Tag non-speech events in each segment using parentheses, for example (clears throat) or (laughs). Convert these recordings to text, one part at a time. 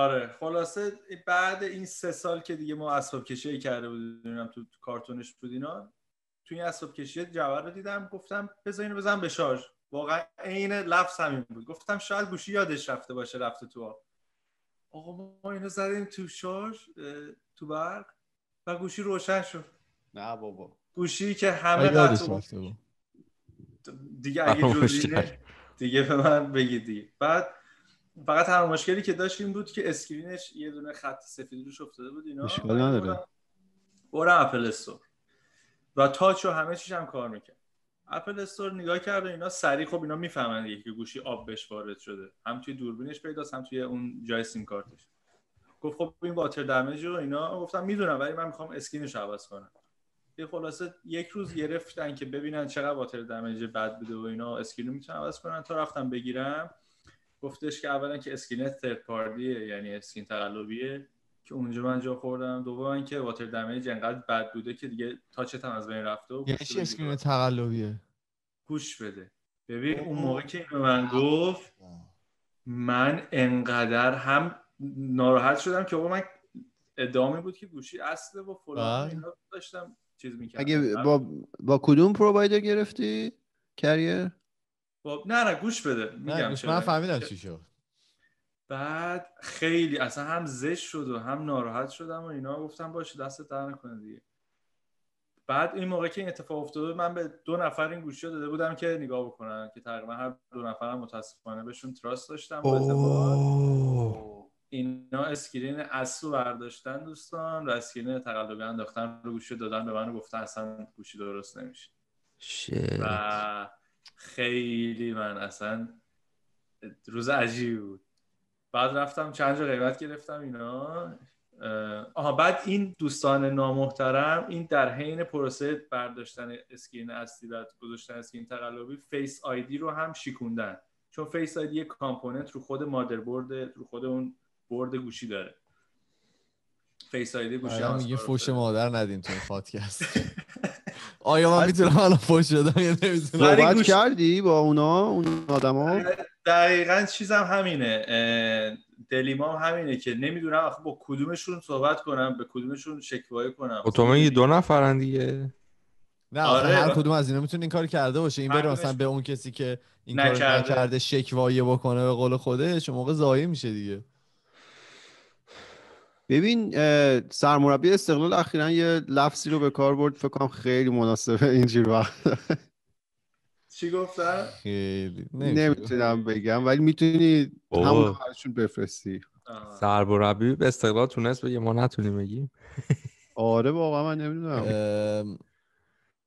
آره خلاصه بعد این سه سال که دیگه ما اسباب کشی کرده بودیم تو کارتونش بود اینا تو این اسباب کشی جوهر رو دیدم گفتم بذار اینو بزن به شارژ واقعا عین لفظ همین بود گفتم شاید گوشی یادش رفته باشه رفته تو آقا ما اینو زدیم تو شارژ تو برق و گوشی روشن شد نه بابا گوشی که همه بود دیگه اگه دیگه به من بگید دیگه بعد فقط هم مشکلی که داشتیم بود که اسکرینش یه دونه خط سفید روش افتاده بود اینا اشکال نداره برم اپل استور و تاچ و همه چیش هم کار میکرد اپل استور نگاه کرد و اینا سریع خب اینا میفهمن که گوشی آب بهش وارد شده هم توی دوربینش پیداست هم توی اون جای سیم کارتش گفت خب این واتر دمیج رو اینا گفتم میدونم ولی من میخوام اسکینش عوض کنم یه خلاصه یک روز گرفتن که ببینن چقدر واتر دمیج بد بوده و اینا اسکین میتونن عوض کنن تا رفتم بگیرم گفتش که اولا که اسکینت ترد یعنی اسکین تقلبیه که اونجا من جا خوردم دوباره که واتر دمیج انقدر بد بوده که دیگه تاچت هم از بین رفته و یعنی چی اسکین تقلبیه گوش بده ببین اون موقع که این به من گفت من انقدر هم ناراحت شدم که بابا من ادامه بود که گوشی اصله و فلان بله. داشتم چیز میکردم اگه بله. با, با کدوم پرووایدر گرفتی کریر خب نه نه گوش بده میگم من فهمیدم چی شد بعد خیلی اصلا هم زش شد و هم ناراحت شدم و اینا گفتم باشه دست در نکنه دیگه بعد این موقع که این اتفاق افتاده من به دو نفر این گوشی داده بودم که نگاه بکنن که تقریبا هر دو نفرم متاسفانه بهشون تراست داشتم با اینا اسکرین اصل برداشتن دوستان و اسکرین تقلبی انداختن رو گوشی دادن به من گفتن اصلا گوشی درست نمیشه و خیلی من اصلا روز عجیب بود بعد رفتم چند جا قیمت گرفتم اینا آها بعد این دوستان نامحترم این در حین پروسه برداشتن اسکین اصلی و گذاشتن اسکین تقلبی فیس آیدی رو هم شیکوندن چون فیس آیدی یک کامپوننت رو خود برد رو خود اون برد گوشی داره فیس آیدی گوشی آره، هم میگه فوش مادر ندین تو پادکست (laughs) آیا من میتونم حالا فوش شدم یا نمیتونم صحبت کردی با اونا اون آدما دقیقا چیزم همینه دلیما همینه که نمیدونم آخه با کدومشون صحبت کنم به کدومشون شکوایه کنم اتومه خب دو نفرن دیگه نه آره هر کدوم از اینا میتونه این کار کرده باشه این بره مثلا به اون کسی که این کار نکرده شکوایه بکنه به قول خودش موقع ضایع میشه دیگه ببین سرمربی استقلال اخیرا یه لفظی رو به کار برد فکر کنم خیلی مناسبه اینجور وقت چی گفتن؟ خیلی نمیتونم بگم ولی میتونی همون بفرستی سرمربی به استقلال تونست بگه ما نتونیم بگیم آره واقعا من نمیدونم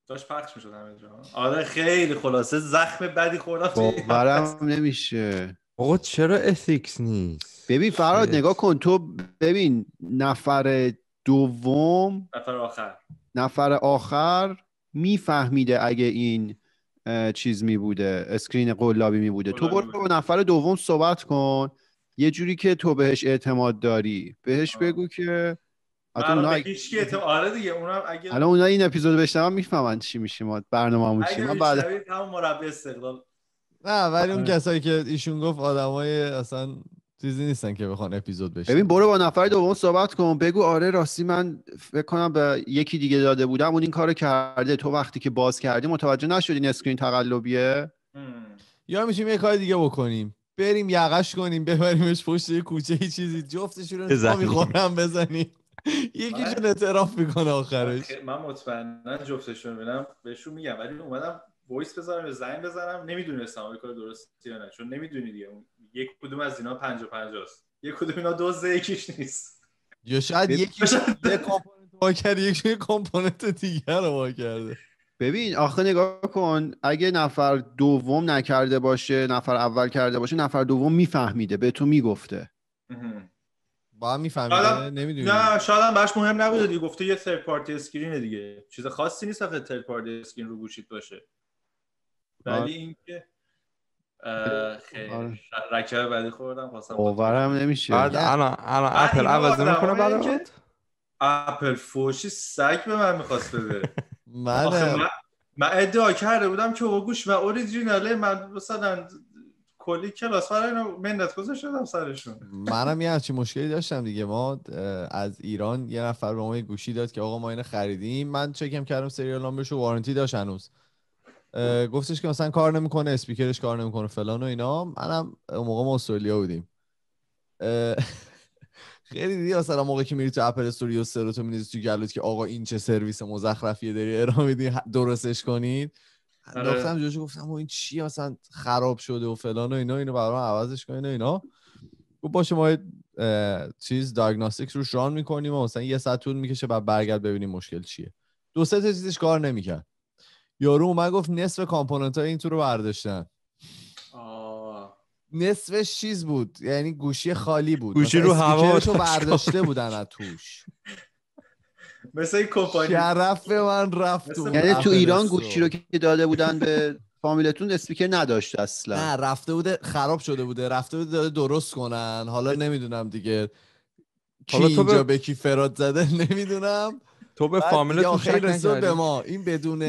داشت پخش میشد همه آره خیلی خلاصه زخم بدی خورده برام نمیشه آقا چرا اتیکس نیست ببین فراد نگاه کن تو ببین نفر دوم نفر آخر نفر آخر میفهمیده اگه این چیز می بوده اسکرین قلابی می بوده تو برو با نفر دوم صحبت کن یه جوری که تو بهش اعتماد داری بهش بگو که حتی آره، اونا که آره دیگه اونم اگه الان اونا این اپیزود بشنون میفهمن چی میشه ما برنامه‌مون چی من بعد نه ولی اون آره. کسایی که ایشون گفت آدمای اصلا چیزی نیستن که بخوان اپیزود بشه ببین برو با نفر دوم صحبت کن بگو آره راستی من فکر کنم به یکی دیگه داده بودم اون این کارو کرده تو وقتی که باز کردی متوجه نشدی این اسکرین تقلبیه یا میشیم یه کار دیگه بکنیم بریم یقش کنیم ببریمش پشت کوچه یه چیزی جفتشون رو میخورم بزنیم جون اعتراف میکنه آخرش من مطمئنا جفتشون میبینم بهشون میگم ولی اومدم وایس بذارم زنگ بزنم نمیدونستم کار درست یا نه چون نمیدونی دیگه یک کدوم از اینا و پنج است یک کدوم اینا دوز یکیش نیست یا شاید یکی کامپوننت کرده یکی کامپوننت دیگر رو وا کرده ببین آخه نگاه کن اگه نفر دوم نکرده باشه نفر اول کرده باشه نفر دوم میفهمیده به تو میگفته با هم میفهمیده نمیدونی نه شاید هم بهش مهم نبوده دیگه گفته یه ترد پارتی اسکرین دیگه چیز خاصی نیست آخه ترد پارتی اسکرین رو گوشیت باشه ولی اینکه خیلی آره. رکب بعدی خوردم خواستم باورم نمیشه بعد الان اپل عوض میکنه بعد اپل فوشی سگ به من میخواست بده (laughs) من من ادعا کرده بودم که گوش و اوریجیناله من مثلا کلی کلاس برای اینو مندت گذاشتم سرشون منم یه همچین مشکلی داشتم دیگه ما از ایران یه نفر به ما گوشی داد که آقا ما اینو خریدیم من چکم کردم سریال نامبرش و وارانتی داشت هنوز گفتش که مثلا کار نمیکنه اسپیکرش کار نمیکنه فلان و اینا منم اون موقع ما استرالیا بودیم (laughs) خیلی دیدی مثلا موقع که میری تو اپل استوریو سر تو تو گلوت که آقا این چه سرویس مزخرفیه داری ارائه میدی درستش کنید آره. گفتم جوش گفتم این چی مثلا خراب شده و فلان و اینا اینو برام عوضش کن اینا گفت باشه ما چیز دیاگنوستیک روش ران میکنیم مثلا یه ساعت طول میکشه بعد برگرد ببینیم مشکل چیه دو سه چیزش کار نمیکرد یارو اومد گفت نصف کامپوننت های این تو رو برداشتن نصفش چیز بود یعنی گوشی خالی بود گوشی رو هوا تو برداشته بودن از توش (laughs) مثل این کمپانی شرف من رفت یعنی تو ایران گوشی رو که داده بودن به فامیلتون اسپیکر نداشت اصلا نه رفته بوده خراب شده بوده رفته بوده داده درست کنن حالا نمیدونم دیگه کی اینجا به کی فراد زده (laughs) نمیدونم تو به فامیلتون خیلی به ما این بدون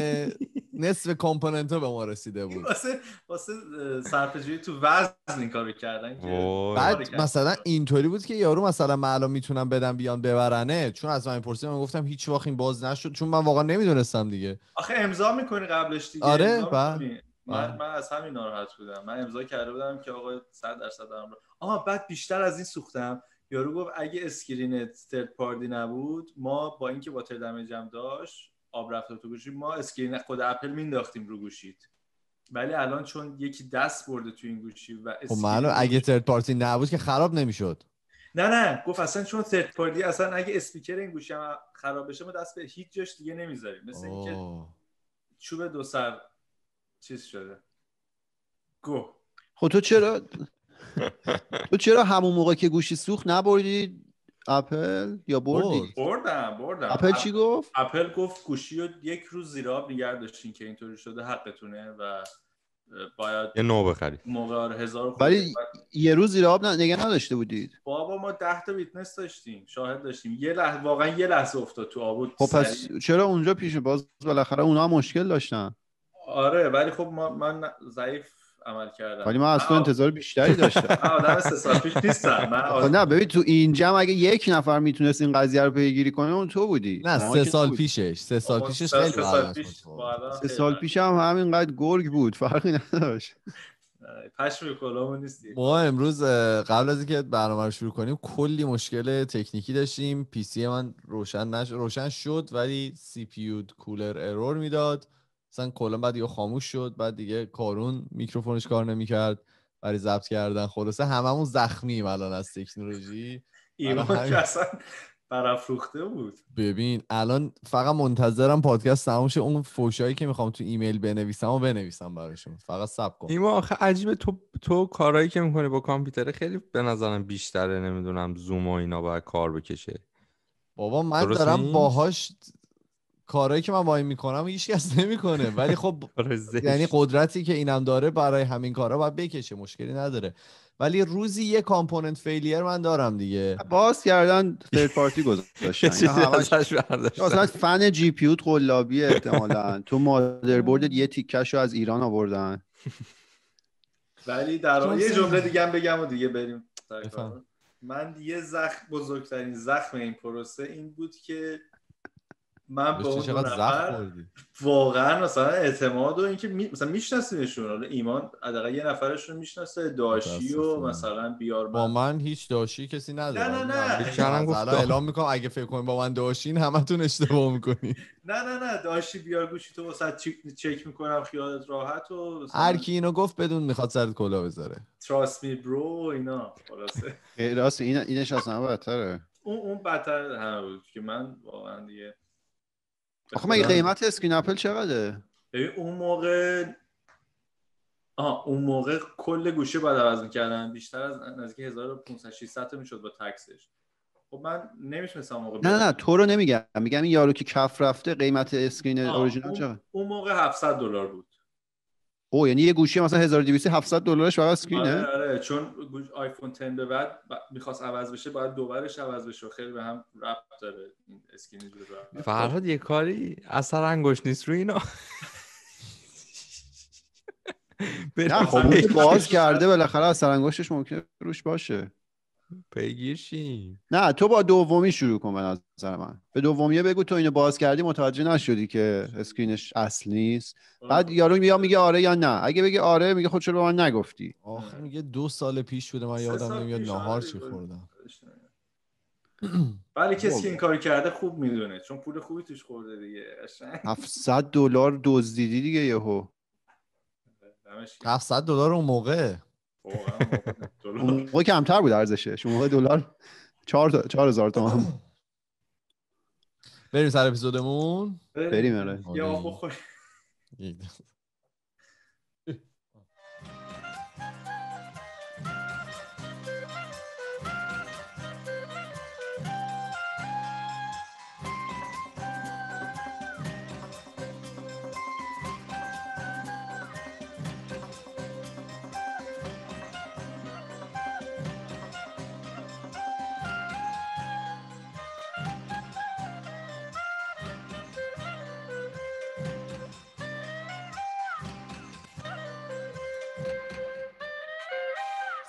نصف کامپوننت ها به ما رسیده بود واسه واسه تو وزن این کارو کردن که بعد مثلا اینطوری بود که یارو مثلا من الان میتونم بدم بیان ببرنه چون از من پرسید من گفتم هیچ وقت این باز نشد چون من واقعا نمیدونستم دیگه آخه امضا میکنی قبلش دیگه آره بله. من آره. من از همین ناراحت بودم من امضا کرده بودم که آقا 100 درصد دارم آها بعد بیشتر از این سوختم یارو گفت اگه اسکرینت ترد نبود ما با اینکه واتر دمیج داشت آب تو گوشی ما اسکرین خود اپل مینداختیم رو گوشیت ولی الان چون یکی دست برده تو این گوشی و خب اگه ترد پارتی نبود که خراب نمیشد نه نه گفت اصلا چون ترد پارتی اصلا اگه اسپیکر این گوشی هم خراب بشه ما دست به هیچ جاش دیگه نمیذاریم مثل اینکه چوب دو سر چیز شده گو خب تو چرا تو چرا همون موقع که گوشی سوخت نبردی اپل یا بردی بردم بردم اپل چی گفت اپل گفت گوشی رو یک روز زیر آب نگه داشتین که اینطوری شده حقتونه و باید یه نو بخرید موقع آره هزار ولی یه روز زیر آب نگه نداشته بودید بابا ما ده تا ویتنس داشتیم شاهد داشتیم یه لحظه واقعا یه لحظه افتاد تو آب خب پس چرا اونجا پیش باز بالاخره اونها مشکل داشتن آره ولی خب من ضعیف عمل کردم ولی من از تو انتظار بیشتری داشتم (laughs) آدم سه سال پیش نه ببین تو این جمع اگه یک نفر میتونست این قضیه رو پیگیری کنه اون تو بودی نه سه سال پیشش سه سال پیشش خیلی سه سال پیش هم همینقدر گرگ بود فرقی نداشت کلامو ما امروز قبل از اینکه برنامه رو شروع کنیم کلی مشکل تکنیکی داشتیم پی سی من روشن نش... روشن شد ولی سی پی کولر ارور میداد مثلا کلا بعد یه خاموش شد بعد دیگه کارون میکروفونش کار نمیکرد برای ضبط کردن خلاصه هممون زخمی الان از تکنولوژی ایمان که اصلا برافروخته بود ببین الان فقط منتظرم پادکست تموم اون فوشایی که میخوام تو ایمیل بنویسم و بنویسم براشون فقط سب کن ایمان آخه عجیبه تو تو کارهایی که میکنی با کامپیوتر خیلی به نظرم بیشتره نمیدونم زوم و اینا باید کار بکشه بابا من دارم باهاش کارهایی که من وای میکنم هیچ کس نمیکنه ولی خب (laughs) آره، یعنی قدرتی که اینم داره برای همین کارا باید بکشه مشکلی نداره ولی روزی یه کامپوننت فیلیر من دارم دیگه باز کردن ثرد پارتی (laughs) گذاشتن اصلا فن جی پی یو قلابی احتمالاً تو مادربرد یه تیکش رو از ایران آوردن ولی در یه جمله دیگه بگم و دیگه بریم من یه زخم بزرگترین زخم این پروسه این بود که من به اون نفر واقعا مثلا اعتماد و اینکه می... مثلا میشناسینشون حالا ایمان حداقل یه نفرشون میشناسه داشی و مثلا بیار با من هیچ داشی کسی نداره نه نه گفت اعلام میکنم اگه فکر کنین با من داشین همتون اشتباه میکنی نه نه نه داشی بیار گوشی تو واسه چک میکنم خیالت راحت و هر کی اینو گفت بدون میخواد سرت کلا بذاره تراست می برو اینا خلاص راست این اینش اصلا بدتره اون اون بدتر که من واقعا دیگه آخه مگه قیمت اسکرین اپل چقدره ببین اون موقع آها اون موقع کل گوشه باید عوض میکردن بیشتر از نزدیک 1500 600 تا میشد با تکسش خب من نمیشناسم موقع نه نه تو رو نمیگم میگم این یارو که کف رفته قیمت اسکرین اوریجینال چقدر اون موقع 700 دلار بود او یعنی یه گوشی مثلا 1200 700 دلارش فقط اسکرینه آره, آره چون آیفون 10 به بعد میخواست عوض بشه باید دوبرش عوض بشه خیلی به هم ربط داره این اسکرین جور فرهاد یه کاری اثر انگشت نیست رو اینا نه خب باز کرده بالاخره اثر انگشتش ممکنه روش باشه پیگیر نه تو با دومی شروع کن به نظر من به دومیه بگو تو اینو باز کردی متوجه نشدی که اسکرینش اصل نیست بعد یارو یا میگه آره یا نه اگه بگه آره میگه خود خب چرا به من نگفتی آخه میگه دو سال پیش بوده من یادم نمیاد ناهار آره، چی خوردم ولی (clears throat) بله، کسی این کار کرده خوب میدونه چون پول خوبی توش خورده دیگه 700 دلار دزدیدی دیگه یهو 700 دلار اون موقع اون موقع کمتر بود ارزشش شما موقع دلار 4 4000 تومان بریم سر اپیزودمون بریم آره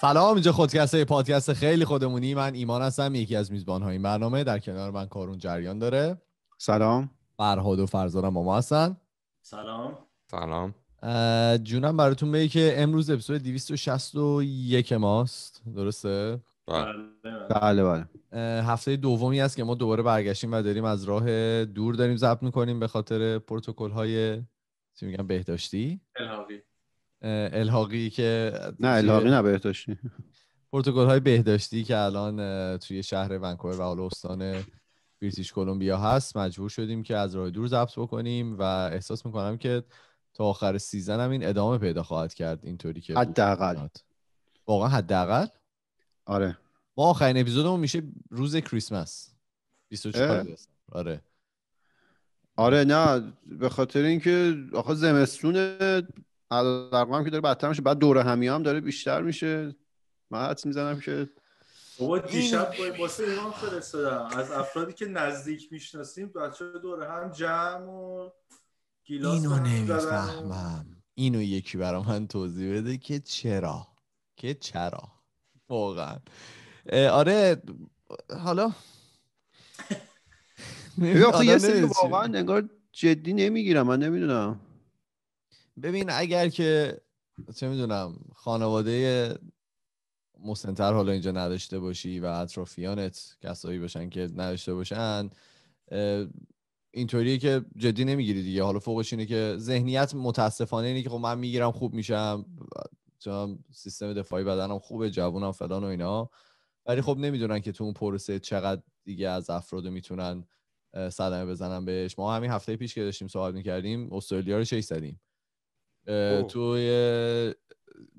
سلام اینجا خودکسته پادکست خیلی خودمونی من ایمان هستم یکی از میزبان های برنامه در کنار من کارون جریان داره سلام فرهاد و فرزانم ما هستن سلام سلام جونم براتون بگی که امروز اپیزود 261 ماست درسته بله بله هفته دومی است که ما دوباره برگشتیم و داریم از راه دور داریم ضبط میکنیم به خاطر پروتکل های چی میگم بهداشتی الهاقی که نه الحاقی نه بهداشتی پروتکل های بهداشتی که الان توی شهر ونکوور و حالا استان بریتیش کلمبیا هست مجبور شدیم که از راه دور ضبط بکنیم و احساس میکنم که تا آخر سیزن هم این ادامه پیدا خواهد کرد اینطوری که حداقل واقعا حداقل آره ما آخرین اپیزودمون میشه روز کریسمس 24 آره آره نه به خاطر اینکه آخه زمستون عدد که داره بدتر میشه بعد دوره همی هم داره بیشتر میشه من حدس میزنم که بابا دیشب واسه ایمان فرستادم از افرادی که نزدیک میشناسیم بچه دوره هم جمع و گیلاس اینو نمیفهمم اینو یکی برا من توضیح بده که چرا که چرا واقعا آره حالا آخه یه سری واقعا انگار جدی نمیگیرم من نمیدونم ببین اگر که چه میدونم خانواده مسنتر حالا اینجا نداشته باشی و اطرافیانت کسایی باشن که نداشته باشن اینطوریه که جدی نمیگیری دیگه حالا فوقش اینه که ذهنیت متاسفانه اینه که خب من میگیرم خوب میشم چون سیستم دفاعی بدنم خوبه جوونم فلان و اینا ولی خب نمیدونن که تو اون پروسه چقدر دیگه از افراد میتونن صدمه بزنن بهش ما همین هفته پیش که داشتیم صحبت میکردیم استرالیا رو چک زدیم توی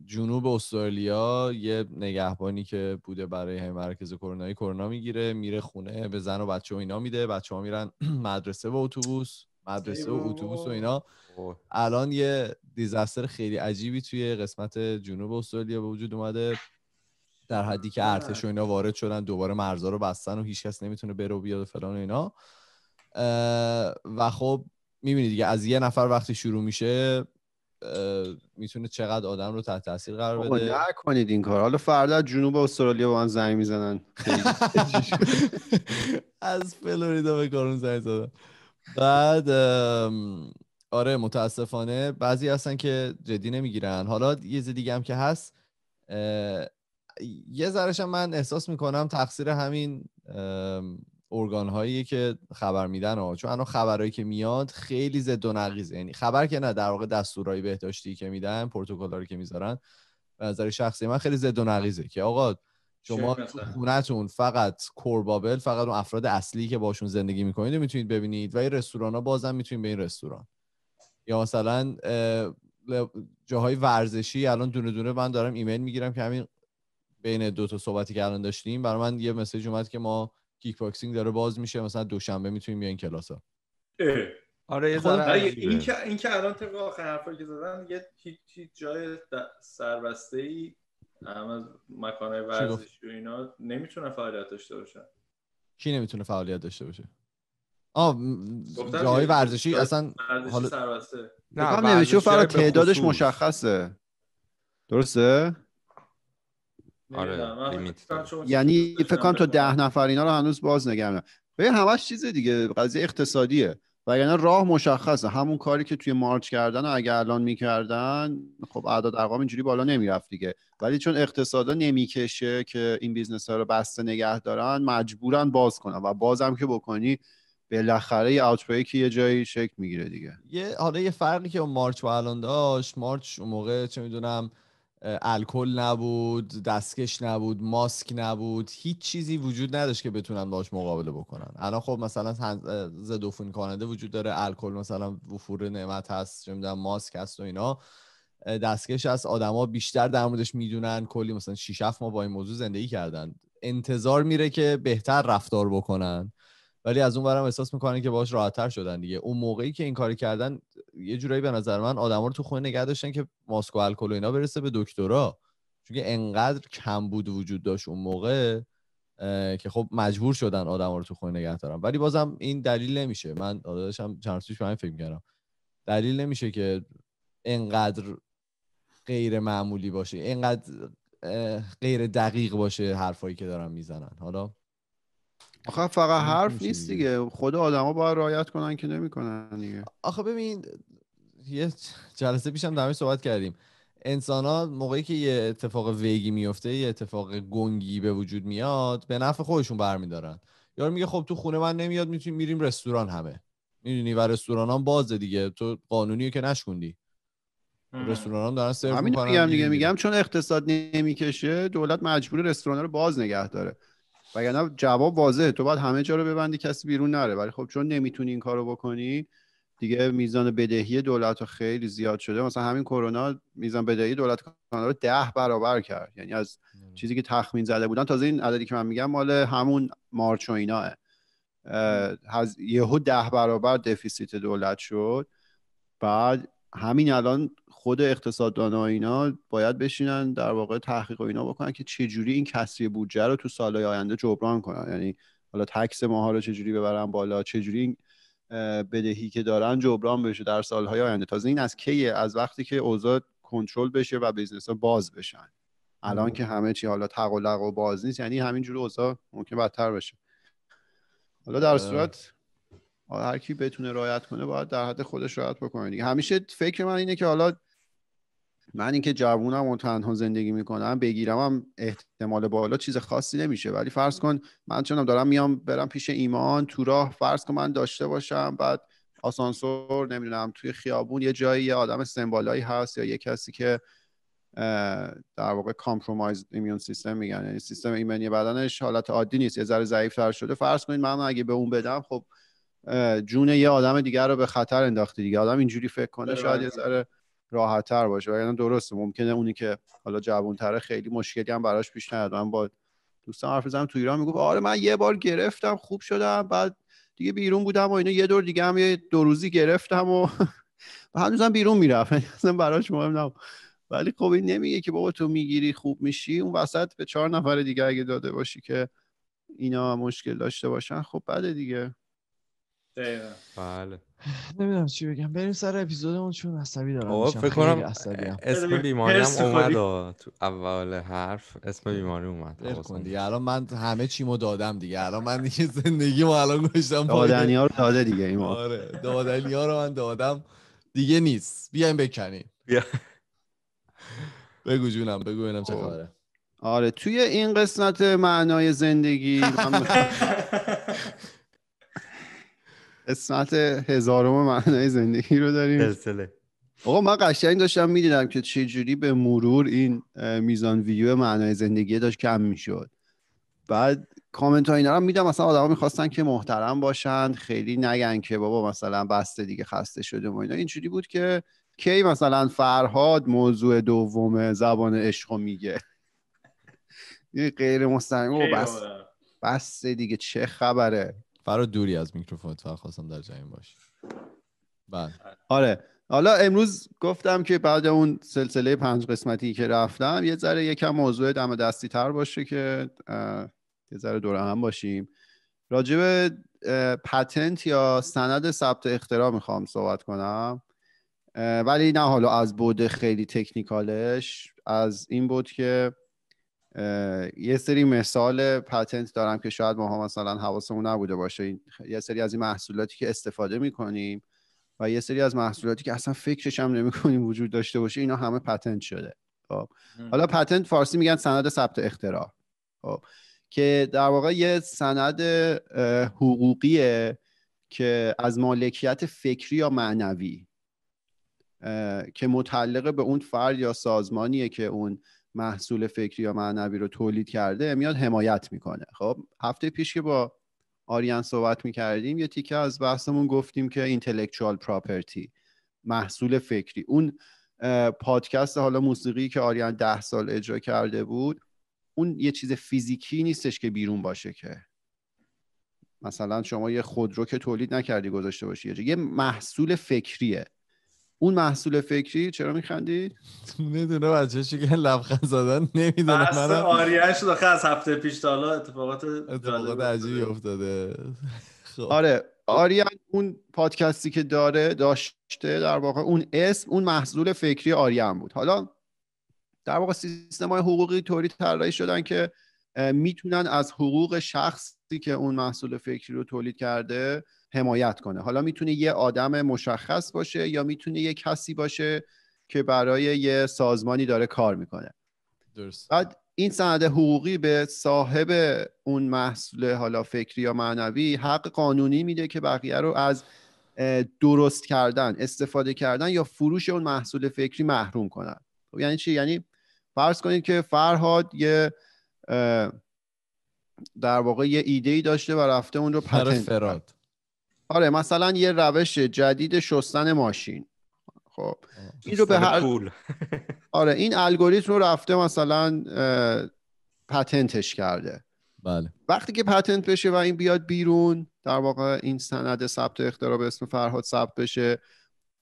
جنوب استرالیا یه نگهبانی که بوده برای مرکز کرونایی کرونا میگیره میره خونه به زن و بچه و اینا میده بچه ها میرن (clears throat) مدرسه و اتوبوس مدرسه و اتوبوس و اینا الان یه دیزاستر خیلی عجیبی توی قسمت جنوب استرالیا به وجود اومده در حدی که ارتش و اینا وارد شدن دوباره مرزا رو بستن و هیچکس نمیتونه بره و بیاد و فلان و اینا و خب میبینید دیگه از یه نفر وقتی شروع میشه میتونه چقدر آدم رو تحت تاثیر قرار بده کنید این کار حالا فردا جنوب استرالیا با من زنگ میزنن از فلوریدا به کارون زنگ زدن بعد آره متاسفانه بعضی هستن که جدی نمیگیرن حالا یه دیگه هم که هست یه ذرهش من احساس میکنم تقصیر همین ارگان هایی که خبر میدن ها چون الان خبرایی که میاد خیلی زد و نقیز یعنی خبر که نه در واقع دستورهای بهداشتی که میدن هایی که میذارن به نظر شخصی من خیلی زد و که آقا شما تو خونتون فقط کوربابل فقط اون افراد اصلی که باشون زندگی میکنید میتونید ببینید و این رستوران ها بازم میتونید به این رستوران یا مثلا جاهای ورزشی الان دونه دونه من دارم ایمیل میگیرم که همین بین دو تا صحبتی که الان داشتیم برای من یه مسیج اومد که ما کیک باکسینگ داره باز میشه مثلا دوشنبه میتونیم بیاین کلاس ها آره یه خب، آره، این که این که الان تو آخر حرفایی که زدن یه هیچ جای سربسته ای هم از مکانهای ورزشی و اینا نمیتونه فعالیت داشته باشن کی نمیتونه فعالیت داشته باشه آ جای ورزشی اصلا حالا سربسته نه نوشته فقط تعدادش مشخصه درسته آره، یعنی فکر کنم تا ده نفر اینا رو هنوز باز نگه به همش چیز دیگه قضیه اقتصادیه و یعنی راه مشخصه همون کاری که توی مارچ کردن اگر الان میکردن خب اعداد ارقام اینجوری بالا نمیرفت دیگه ولی چون اقتصادا نمیکشه که این بیزنس ها رو بسته نگه دارن مجبورن باز کنن و بازم که بکنی بالاخره یه که یه جایی شکل میگیره دیگه یه حالا یه فرقی که مارچ و الان داشت مارچ اون موقع چه میدونم الکل نبود دستکش نبود ماسک نبود هیچ چیزی وجود نداشت که بتونن باش مقابله بکنن الان خب مثلا ضد عفونی کننده وجود داره الکل مثلا وفور نعمت هست چه ماسک هست و اینا دستکش از آدما بیشتر در موردش میدونن کلی مثلا 6 7 ما با این موضوع زندگی کردن انتظار میره که بهتر رفتار بکنن ولی از اون برم احساس میکنن که باش راحتتر شدن دیگه اون موقعی که این کاری کردن یه جورایی به نظر من آدما رو تو خونه نگه داشتن که ماسک و الکل و اینا برسه به دکترا چون که انقدر کم بود وجود داشت اون موقع که خب مجبور شدن آدما رو تو خونه نگه دارن ولی بازم این دلیل نمیشه من داداشم چند سویش به فکر دلیل نمیشه که انقدر غیر معمولی باشه انقدر غیر دقیق باشه حرفایی که دارن میزنن حالا آخه فقط یعنی حرف نیست دیگه خود آدما باید رعایت کنن که نمیکنن دیگه آخه ببین یه جلسه پیشم در صحبت کردیم انسان ها موقعی که یه اتفاق ویگی میفته یه اتفاق گنگی به وجود میاد به نفع خودشون برمیدارن یار میگه خب تو خونه من نمیاد میتونیم میریم رستوران همه میدونی و رستوران هم بازه دیگه تو قانونی که نشکوندی رستوران هم دارن سرو میگم دیگه میگم چون اقتصاد نمیکشه دولت مجبور رستوران رو باز نگه داره وگرنه جواب واضحه تو باید همه جا رو ببندی کسی بیرون نره ولی خب چون نمیتونی این کارو بکنی دیگه میزان بدهی دولت رو خیلی زیاد شده مثلا همین کرونا میزان بدهی دولت کانادا رو ده برابر کرد یعنی از چیزی که تخمین زده بودن تازه این عددی که من میگم مال همون مارچ و ایناه یهو ده برابر دفیسیت دولت شد بعد همین الان خود اقتصاددان اینا باید بشینن در واقع تحقیق و اینا بکنن که چجوری این کسری بودجه رو تو سالهای آینده جبران کنن یعنی حالا تکس ماها رو چجوری ببرن بالا چجوری این بدهی که دارن جبران بشه در سالهای آینده تازه این از کیه از وقتی که اوضاع کنترل بشه و بیزنس ها باز بشن الان که همه چی حالا تقلق و و باز نیست یعنی همینجوری اوضاع ممکن بدتر بشه حالا در آره. صورت حالا هر کی بتونه رایت کنه باید در حد خودش رایت بکنه دیگه همیشه فکر من اینه که حالا من اینکه جوونم و تنها زندگی میکنم بگیرم هم احتمال بالا چیز خاصی نمیشه ولی فرض کن من چونم دارم میام برم پیش ایمان تو راه فرض کن من داشته باشم بعد آسانسور نمیدونم توی خیابون یه جایی یه آدم سمبالایی هست یا یه کسی که در واقع کامپرومایز ایمیون سیستم میگن یعنی سیستم ایمنی بدنش حالت عادی نیست یه ذره ضعیف شده فرض کنید من اگه به اون بدم خب جون یه آدم دیگر رو به خطر انداختی دیگه آدم اینجوری فکر کنه بله، شاید بله. یه ذره تر باشه و یعنی درسته ممکنه اونی که حالا تره خیلی مشکلی هم براش پیش نیاد من با دوستان حرف زدم تو ایران میگفت آره من یه بار گرفتم خوب شدم بعد دیگه بیرون بودم و اینا یه دور دیگه هم یه دو روزی گرفتم و (laughs) هنوزم بیرون میرفت یعنی اصلا براش مهم نبود ولی خب این نمیگه که بابا تو میگیری خوب میشی اون وسط به چهار نفر دیگه اگه داده باشی که اینا مشکل داشته باشن خب بده دیگه بله نمیدونم چی بگم بریم سر اپیزودمون چون عصبی دارم فکر کنم اسم بیماری هم اومد تو اول حرف اسم بیماری اومد دیگه الان من همه چیمو دادم دیگه الان من دیگه زندگی ما الان گوشتم دادنی ها رو داده دیگه ایما آره دادنی ها رو من دادم دیگه نیست بیایم بکنیم بگو جونم بگو اینم چه خب. خبره آره توی این قسمت معنای زندگی (laughs) قسمت هزارم معنای زندگی رو داریم سلسله آقا من قشنگ داشتم میدیدم که چه جوری به مرور این میزان ویو معنای زندگی داشت کم میشد بعد کامنت ها اینا رو میدم مثلا آدما میخواستن که محترم باشن خیلی نگن که بابا مثلا بسته دیگه خسته شده و اینا اینجوری بود که کی مثلا فرهاد موضوع دوم زبان عشق میگه غیر مستقیم بس بس دیگه چه خبره فرا دوری از میکروفون فقط خواستم در جایی باش. بله آره حالا امروز گفتم که بعد اون سلسله پنج قسمتی که رفتم یه ذره یکم موضوع دم دستی تر باشه که یه ذره دوره هم باشیم راجب پتنت یا سند ثبت اختراع میخوام صحبت کنم ولی نه حالا از بود خیلی تکنیکالش از این بود که یه سری مثال پتنت دارم که شاید ماها مثلا حواسمون نبوده باشه یه سری از این محصولاتی که استفاده میکنیم و یه سری از محصولاتی که اصلا فکرش هم نمیکنیم وجود داشته باشه اینا همه پتنت شده خب حالا پتنت فارسی میگن سند ثبت اختراع خب که در واقع یه سند حقوقیه که از مالکیت فکری یا معنوی که متعلق به اون فرد یا سازمانیه که اون محصول فکری یا معنوی رو تولید کرده میاد حمایت میکنه خب هفته پیش که با آریان صحبت میکردیم یه تیکه از بحثمون گفتیم که اینتلیکچوال پراپرتی محصول فکری اون پادکست حالا موسیقی که آریان ده سال اجرا کرده بود اون یه چیز فیزیکی نیستش که بیرون باشه که مثلا شما یه خودرو که تولید نکردی گذاشته باشی یه محصول فکریه اون محصول فکری چرا میخندی؟ نمیدونه بچه چی شکن لبخند زدن نمیدونه من آریه شد از هفته پیش تا اتفاقات اتفاقات عجیبی افتاده خب. آره آریان اون پادکستی که داره داشته در واقع اون اسم اون محصول فکری آریان بود حالا در واقع سیستم های حقوقی طوری طراحی شدن که میتونن از حقوق شخصی که اون محصول فکری رو تولید کرده حمایت کنه حالا میتونه یه آدم مشخص باشه یا میتونه یه کسی باشه که برای یه سازمانی داره کار میکنه درست بعد این سند حقوقی به صاحب اون محصول حالا فکری یا معنوی حق قانونی میده که بقیه رو از درست کردن استفاده کردن یا فروش اون محصول فکری محروم کنن خب یعنی چی یعنی فرض کنید که فرهاد یه در واقع یه ایده ای داشته و رفته اون رو پتنت آره مثلا یه روش جدید شستن ماشین خب این رو به هر آره این الگوریتم رو رفته مثلا پتنتش کرده بله وقتی که پتنت بشه و این بیاد بیرون در واقع این سند ثبت اختراع به اسم فرهاد ثبت بشه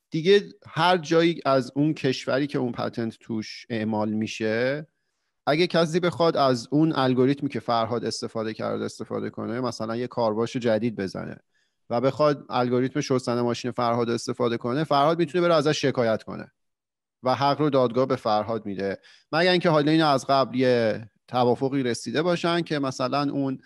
دیگه هر جایی از اون کشوری که اون پتنت توش اعمال میشه اگه کسی بخواد از اون الگوریتمی که فرهاد استفاده کرده استفاده کنه مثلا یه کارباش جدید بزنه و بخواد الگوریتم شستن ماشین فرهاد استفاده کنه فرهاد میتونه بره ازش شکایت کنه و حق رو دادگاه به فرهاد میده مگر اینکه حالا اینو از قبل یه توافقی رسیده باشن که مثلا اون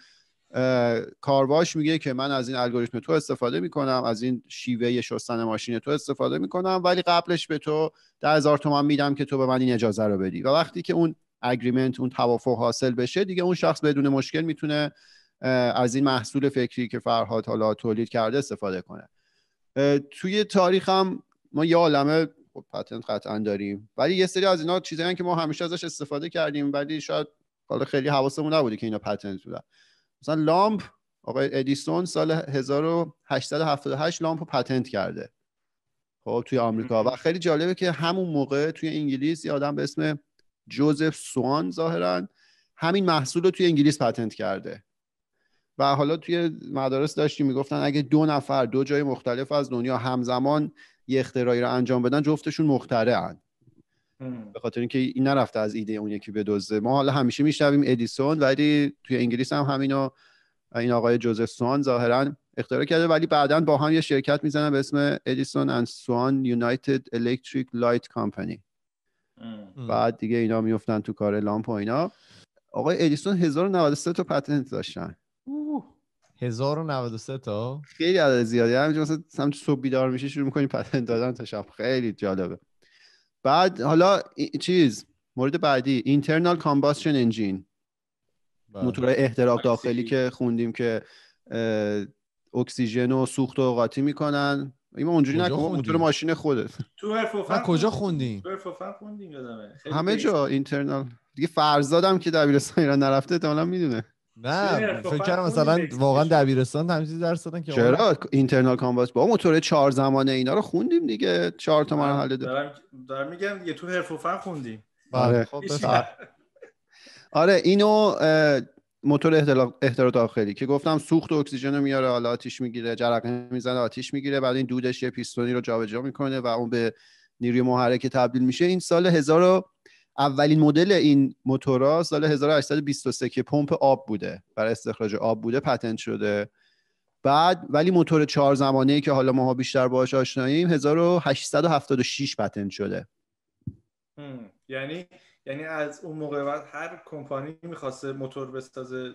کارواش میگه که من از این الگوریتم تو استفاده میکنم از این شیوه شستن ماشین تو استفاده میکنم ولی قبلش به تو ده هزار تومن میدم که تو به من این اجازه رو بدی و وقتی که اون اگریمنت اون توافق حاصل بشه دیگه اون شخص بدون مشکل میتونه از این محصول فکری که فرهاد حالا تولید کرده استفاده کنه توی تاریخ هم ما یه عالمه خب پتنت قطعا داریم ولی یه سری از اینا چیزایی که ما همیشه ازش استفاده کردیم ولی شاید حالا خیلی حواسمون نبوده که اینا پتنت بودن مثلا لامپ آقای ادیسون سال 1878 لامپ رو پتنت کرده خب توی آمریکا و خیلی جالبه که همون موقع توی انگلیس یه آدم به اسم جوزف سوان ظاهرا همین محصول رو توی انگلیس پتنت کرده و حالا توی مدارس داشتیم میگفتن اگه دو نفر دو جای مختلف از دنیا همزمان یه اختراعی رو انجام بدن جفتشون مخترعن به خاطر اینکه این نرفته از ایده اون یکی بدزه ما حالا همیشه میشنویم ادیسون ولی توی انگلیس هم همینا این آقای جوزف سوان ظاهرا اختراع کرده ولی بعدا با هم یه شرکت میزنن به اسم ادیسون اند سوان یونایتد الکتریک لایت کمپانی بعد دیگه اینا میفتن تو کار لامپ و اینا آقای ادیسون 1093 تا پتنت داشتن 1093 تا خیلی عدد زیادی همینجا مثلا سمت صبح بیدار میشه شروع میکنی پتن دادن تا شب خیلی جالبه بعد حالا چیز مورد بعدی اینترنال کامباستشن انجین موتور احتراق داخلی که خوندیم که اکسیژن و سوخت و قاطی میکنن این اونجوری نکنه موتور ماشین خودت تو حرف کجا خوندیم تو خوندیم همه جا اینترنال دیگه فرزادم که دبیرستان ایران نرفته احتمالاً میدونه نه فکر خب، مثلا واقعا دبیرستان تمیز درس دادن که چرا اینترنال کانواس با موتور چهار زمانه اینا رو خوندیم دیگه چهار تا مرحله دارم دارم میگم دیگه تو حرف و فن خوندیم بله، آره خب آره اینو موتور احتراق داخلی که گفتم سوخت و اکسیژن رو میاره حالا آتیش میگیره جرقه میزنه آتیش میگیره بعد این دودش یه پیستونی رو جابجا میکنه و اون به نیروی محرک تبدیل میشه این سال 1000 اولین مدل این موتورا سال 1823 که پمپ آب بوده برای استخراج آب بوده پتنت شده بعد ولی موتور چهار زمانه ای که حالا ماها بیشتر باهاش آشناییم 1876 پتنت شده یعنی یعنی از اون موقع بعد هر کمپانی میخواسته موتور بسازه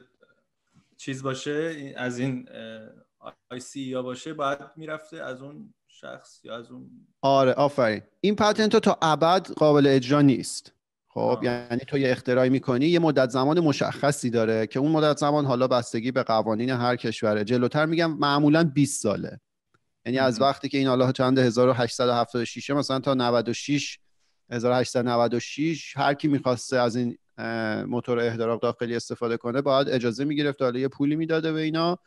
چیز باشه از این آی سی یا باشه بعد میرفته از اون شخص یا از اون آره آفرین این پتنت تا ابد قابل اجرا نیست خب یعنی تو یه اختراعی میکنی یه مدت زمان مشخصی داره که اون مدت زمان حالا بستگی به قوانین هر کشوره جلوتر میگم معمولا 20 ساله یعنی از وقتی که این حالا چند 1876 مثلا تا 96 1896 هر کی میخواسته از این موتور احتراق داخلی استفاده کنه باید اجازه میگرفت حالا یه پولی میداده به اینا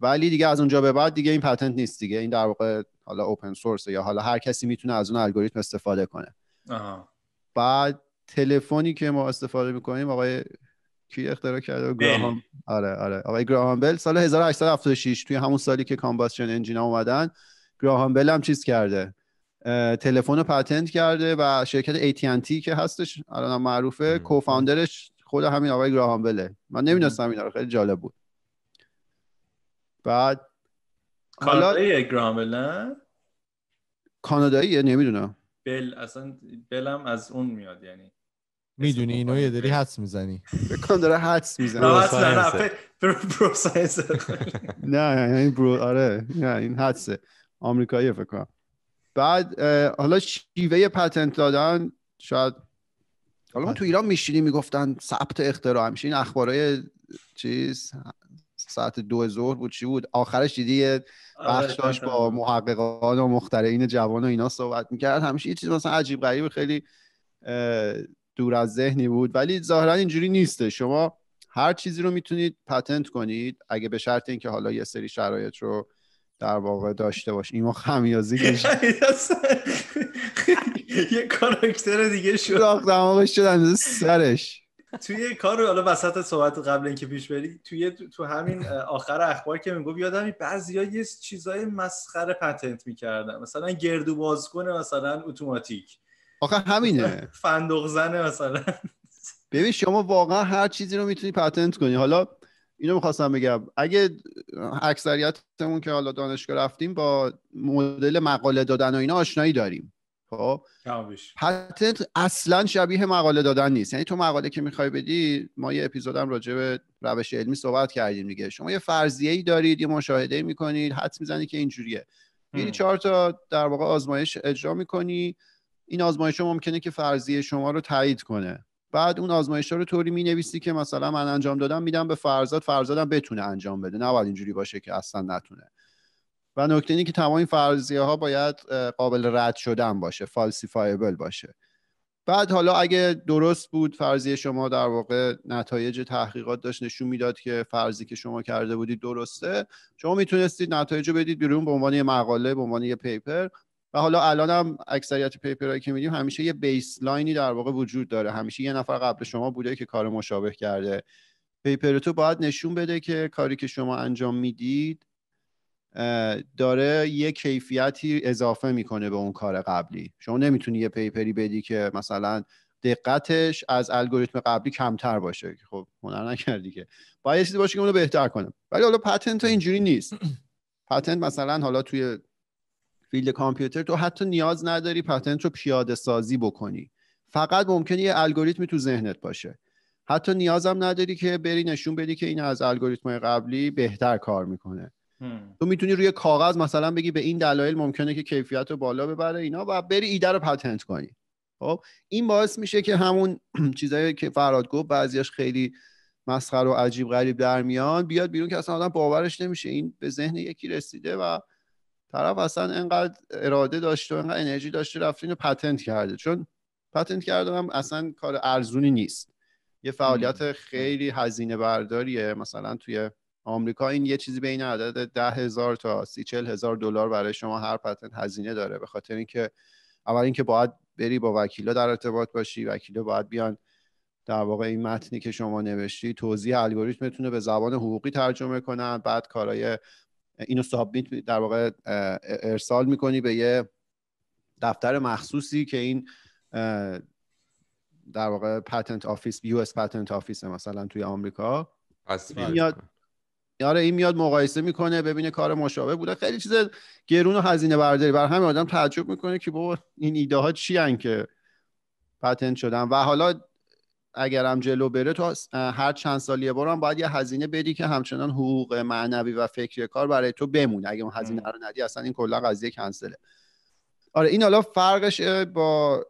ولی دیگه از اونجا به بعد دیگه این پتنت نیست دیگه این در واقع حالا اوپن سورس یا حالا هر کسی میتونه از اون الگوریتم استفاده کنه آه. بعد تلفنی که ما استفاده میکنیم آقای کی اختراع کرده بله. گراهام آره آره آقای گراهام بل سال 1876 توی همون سالی که کامباسشن انجین اومدن گراهام بل هم چیز کرده تلفن رو پتنت کرده و شرکت AT&T که هستش الان معروفه کوفاندرش خود همین آقای گراهام بله من نمیدونستم اینا خیلی جالب بود بعد حالا کانادایی گراهام بل کاناداییه نمیدونم بل اصلا بلم از اون میاد یعنی میدونی اینو یه داری حدس میزنی بکنم داره حدس میزنه برو نه این یعنی برو آره نه این حدسه آمریکایی فکر کنم بعد حالا شیوه پتنت دادن شاید حالا ما تو ایران میشینی میگفتن ثبت اختراع همیشه این اخبارای چیز ساعت دو ظهر بود چی بود آخرش دیدی یه آره، داشت با محققان و مخترعین جوان و اینا صحبت میکرد همیشه یه چیز مثلا عجیب غریب خیلی دور از ذهنی بود ولی ظاهرا اینجوری نیسته شما هر چیزی رو میتونید پتنت کنید اگه به شرط اینکه حالا یه سری شرایط رو در واقع داشته باش این خمیازی (laughs) (laughs) یه کاراکتر دیگه شد دماغش شد سرش توی کار رو حالا وسط صحبت قبل اینکه پیش بری توی تو همین آخر اخبار که میگو یادم ها یه چیزای مسخره پتنت میکردن مثلا گردو بازکن مثلا اتوماتیک آخه همینه (laughs) فندق زنه مثلا ببین شما واقعا هر چیزی رو میتونی پتنت کنی حالا اینو میخواستم بگم اگه اکثریتمون که حالا دانشگاه رفتیم با مدل مقاله دادن و اینا آشنایی داریم خب پتنت اصلا شبیه مقاله دادن نیست یعنی تو مقاله که میخوای بدی ما یه اپیزودم راجع به روش علمی صحبت کردیم دیگه شما یه فرضیه ای دارید یه مشاهده میکنید حدس میزنید که اینجوریه میری یعنی چهار تا در واقع آزمایش اجرا میکنی این آزمایش ها ممکنه که فرضیه شما رو تایید کنه بعد اون آزمایش ها رو طوری می نویسی که مثلا من انجام دادم میدم به فرزاد فرزادم بتونه انجام بده نه اینجوری باشه که اصلا نتونه و نکته اینه که تمام این فرضیه ها باید قابل رد شدن باشه فالسیفایبل باشه بعد حالا اگه درست بود فرضی شما در واقع نتایج تحقیقات داشت نشون میداد که فرضی که شما کرده بودید درسته شما میتونستید نتایج رو بدید بیرون به عنوان یه مقاله به عنوان یه پیپر و حالا الان هم اکثریت پیپرهایی که میدیم همیشه یه بیسلاینی در واقع وجود داره همیشه یه نفر قبل شما بوده که کار مشابه کرده پیپر تو باید نشون بده که کاری که شما انجام میدید داره یه کیفیتی اضافه میکنه به اون کار قبلی شما نمیتونی یه پیپری بدی که مثلا دقتش از الگوریتم قبلی کمتر باشه خب هنر نکردی که باید چیزی باشه که اونو بهتر کنه ولی حالا پتنت اینجوری نیست پتنت (clears throat) مثلا حالا توی فیلد کامپیوتر تو حتی نیاز نداری پتنت رو پیاده سازی بکنی فقط ممکنه یه الگوریتمی تو ذهنت باشه حتی نیازم نداری که بری نشون بدی که این از الگوریتم قبلی بهتر کار میکنه تو میتونی روی کاغذ مثلا بگی به این دلایل ممکنه که کیفیت رو بالا ببره اینا و بری ایده رو پتنت کنی خب این باعث میشه که همون (clears throat) چیزایی که فراد گفت بعضیاش خیلی مسخره و عجیب غریب در میان بیاد بیرون که اصلا آدم باورش نمیشه این به ذهن یکی رسیده و طرف اصلا انقدر اراده داشته و انقدر انرژی داشته رفته اینو پتنت کرده چون پتنت کردم هم اصلا کار ارزونی نیست یه فعالیت خیلی هزینه برداریه مثلا توی آمریکا این یه چیزی بین عدد ده هزار تا سی چل هزار دلار برای شما هر پتنت هزینه داره به خاطر اینکه اول اینکه باید بری با وکیلا در ارتباط باشی وکیلا باید بیان در واقع این متنی که شما نوشتی توضیح الگوریتمتون رو به زبان حقوقی ترجمه کنن بعد کارای اینو سابمیت در واقع ارسال میکنی به یه دفتر مخصوصی که این در واقع پتنت آفیس یو اس پتنت آفیس مثلا توی آمریکا آره این میاد مقایسه میکنه ببینه کار مشابه بوده خیلی چیز گرون و هزینه برداری بر همین آدم تعجب میکنه که بابا این ایده ها چی هن که پتنت شدن و حالا اگرم جلو بره تو هر چند سالیه یه باید یه هزینه بدی که همچنان حقوق معنوی و فکری کار برای تو بمونه اگه اون هزینه رو ندی اصلا این کلا قضیه کنسله آره این حالا فرقش با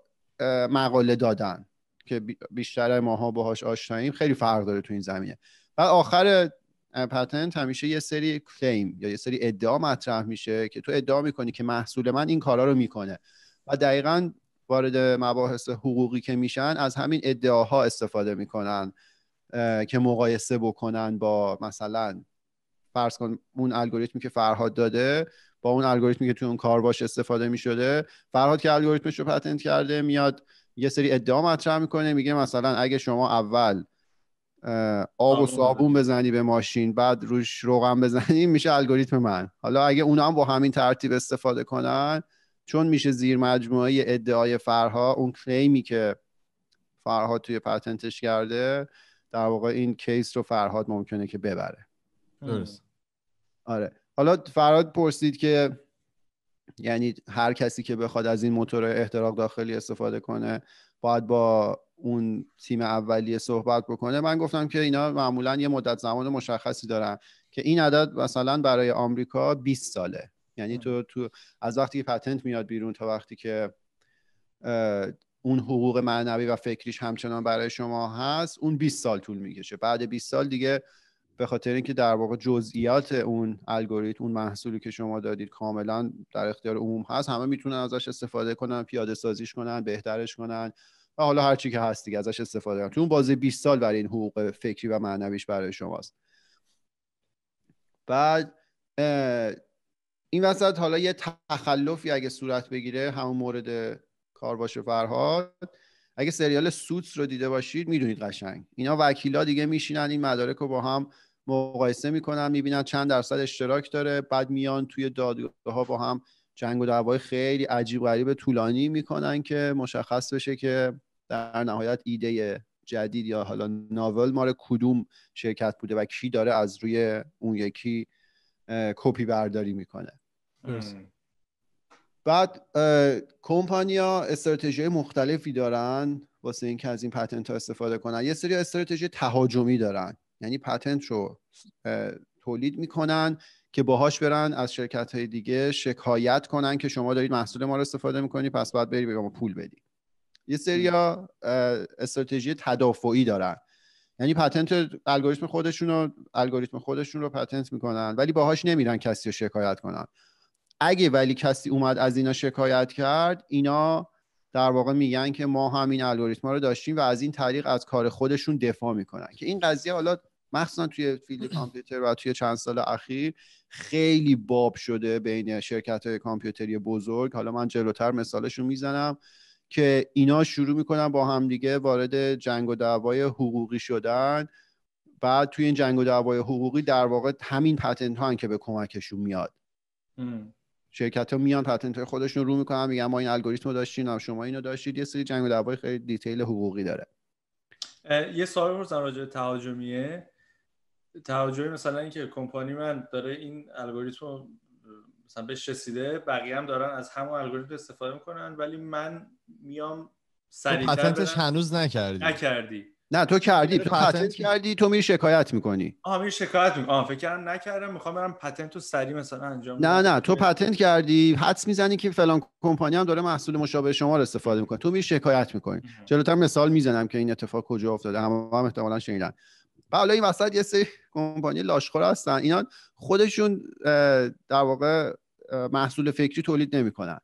مقاله دادن که بیشتر ماها باهاش آشناییم خیلی فرق داره تو این زمینه بعد آخر پتنت همیشه یه سری کلیم یا یه سری ادعا مطرح میشه که تو ادعا میکنی که محصول من این کارا رو میکنه و دقیقا وارد مباحث حقوقی که میشن از همین ادعاها استفاده میکنن که مقایسه بکنن با مثلا فرض کن اون الگوریتمی که فرهاد داده با اون الگوریتمی که تو اون کار باش استفاده میشده شده فرهاد که الگوریتمش رو پتنت کرده میاد یه سری ادعا مطرح میکنه میگه مثلا اگه شما اول آب و صابون بزنی به ماشین بعد روش روغن بزنی (laughs) میشه الگوریتم من حالا اگه اونا هم با همین ترتیب استفاده کنن چون میشه زیر مجموعه ادعای فرها اون کلیمی که فرهاد توی پتنتش کرده در واقع این کیس رو فرهاد ممکنه که ببره درست آره حالا فرهاد پرسید که یعنی هر کسی که بخواد از این موتور احتراق داخلی استفاده کنه باید با اون تیم اولیه صحبت بکنه من گفتم که اینا معمولا یه مدت زمان مشخصی دارن که این عدد مثلا برای آمریکا 20 ساله یعنی تو تو از وقتی که پتنت میاد بیرون تا وقتی که اون حقوق معنوی و فکریش همچنان برای شما هست اون 20 سال طول میکشه بعد 20 سال دیگه به خاطر اینکه در واقع جزئیات اون الگوریتم اون محصولی که شما دادید کاملا در اختیار عموم هست همه میتونن ازش استفاده کنن پیاده سازیش کنن بهترش کنن حالا هر که هست دیگه ازش استفاده کنم تو اون بازی 20 سال برای این حقوق فکری و معنویش برای شماست بعد این وسط حالا یه تخلفی اگه صورت بگیره همون مورد کار باشه فرهاد اگه سریال سوتس رو دیده باشید میدونید قشنگ اینا وکیلا دیگه میشینن این مدارک رو با هم مقایسه میکنن میبینن چند درصد اشتراک داره بعد میان توی دادگاه ها با هم جنگ و دعوای خیلی عجیب و غریب طولانی میکنن که مشخص بشه که در نهایت ایده جدید یا حالا ناول مال کدوم شرکت بوده و کی داره از روی اون یکی کپی برداری میکنه بعد کمپانیا استراتژی مختلفی دارن واسه اینکه از این پتنت ها استفاده کنن یه سری استراتژی تهاجمی دارن یعنی پتنت رو تولید میکنن که باهاش برن از شرکت های دیگه شکایت کنن که شما دارید محصول ما رو استفاده میکنی پس باید بری به ما پول بدی یه سریا استراتژی تدافعی دارن یعنی پتنت الگوریتم خودشون رو الگوریتم خودشون رو پتنت میکنن ولی باهاش نمیرن کسی رو شکایت کنن اگه ولی کسی اومد از اینا شکایت کرد اینا در واقع میگن که ما همین الگوریتما رو داشتیم و از این طریق از کار خودشون دفاع میکنن که این قضیه حالا مخصوصا توی فیلد کامپیوتر و توی چند سال اخیر خیلی باب شده بین شرکت های کامپیوتری بزرگ حالا من جلوتر مثالش رو میزنم که اینا شروع میکنن با همدیگه وارد جنگ و دعوای حقوقی شدن بعد توی این جنگ و دعوای حقوقی در واقع همین پتنت ها که به کمکشون میاد شرکت ها میان پتنت خودشون رو میکنن میگن ما این الگوریتم رو داشتیم هم شما اینو داشتید یه سری جنگ و دعوای خیلی دیتیل حقوقی داره یه سوال بپرسم راجع تهاجمیه توجهی مثلا اینکه کمپانی من داره این الگوریتم رو مثلا بهش رسیده بقیه هم دارن از همون الگوریتم استفاده میکنن ولی من میام سریعتر پتنتش هنوز نکردی نکردی نه تو کردی تو پتنت کردی تو می شکایت میکنی آ می شکایت می‌کنم آ فکر نکردم میخوام برم پتنت رو سری مثلا انجام نه نه تو پتنت کردی حدس میزنی که فلان کمپانی هم داره محصول مشابه شما رو استفاده میکنه تو میری شکایت میکنی جلوتر مثال میزنم که این اتفاق کجا افتاده هم, هم احتمالاً شنیدن و حالا این وسط یه سری کمپانی لاشخور هستن اینا خودشون در واقع محصول فکری تولید نمیکنن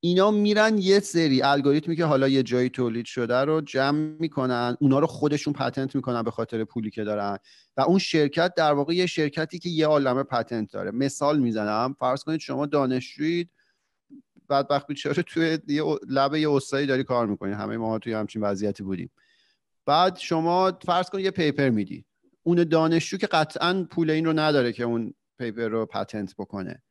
اینا میرن یه سری الگوریتمی که حالا یه جایی تولید شده رو جمع میکنن اونا رو خودشون پتنت میکنن به خاطر پولی که دارن و اون شرکت در واقع یه شرکتی که یه عالمه پتنت داره مثال میزنم فرض کنید شما دانشجویید بدبخت بیچاره توی یه لب یه استادی داری کار میکنی همه ما توی همچین وضعیتی بودیم بعد شما فرض کن یه پیپر میدی اون دانشجو که قطعا پول این رو نداره که اون پیپر رو پتنت بکنه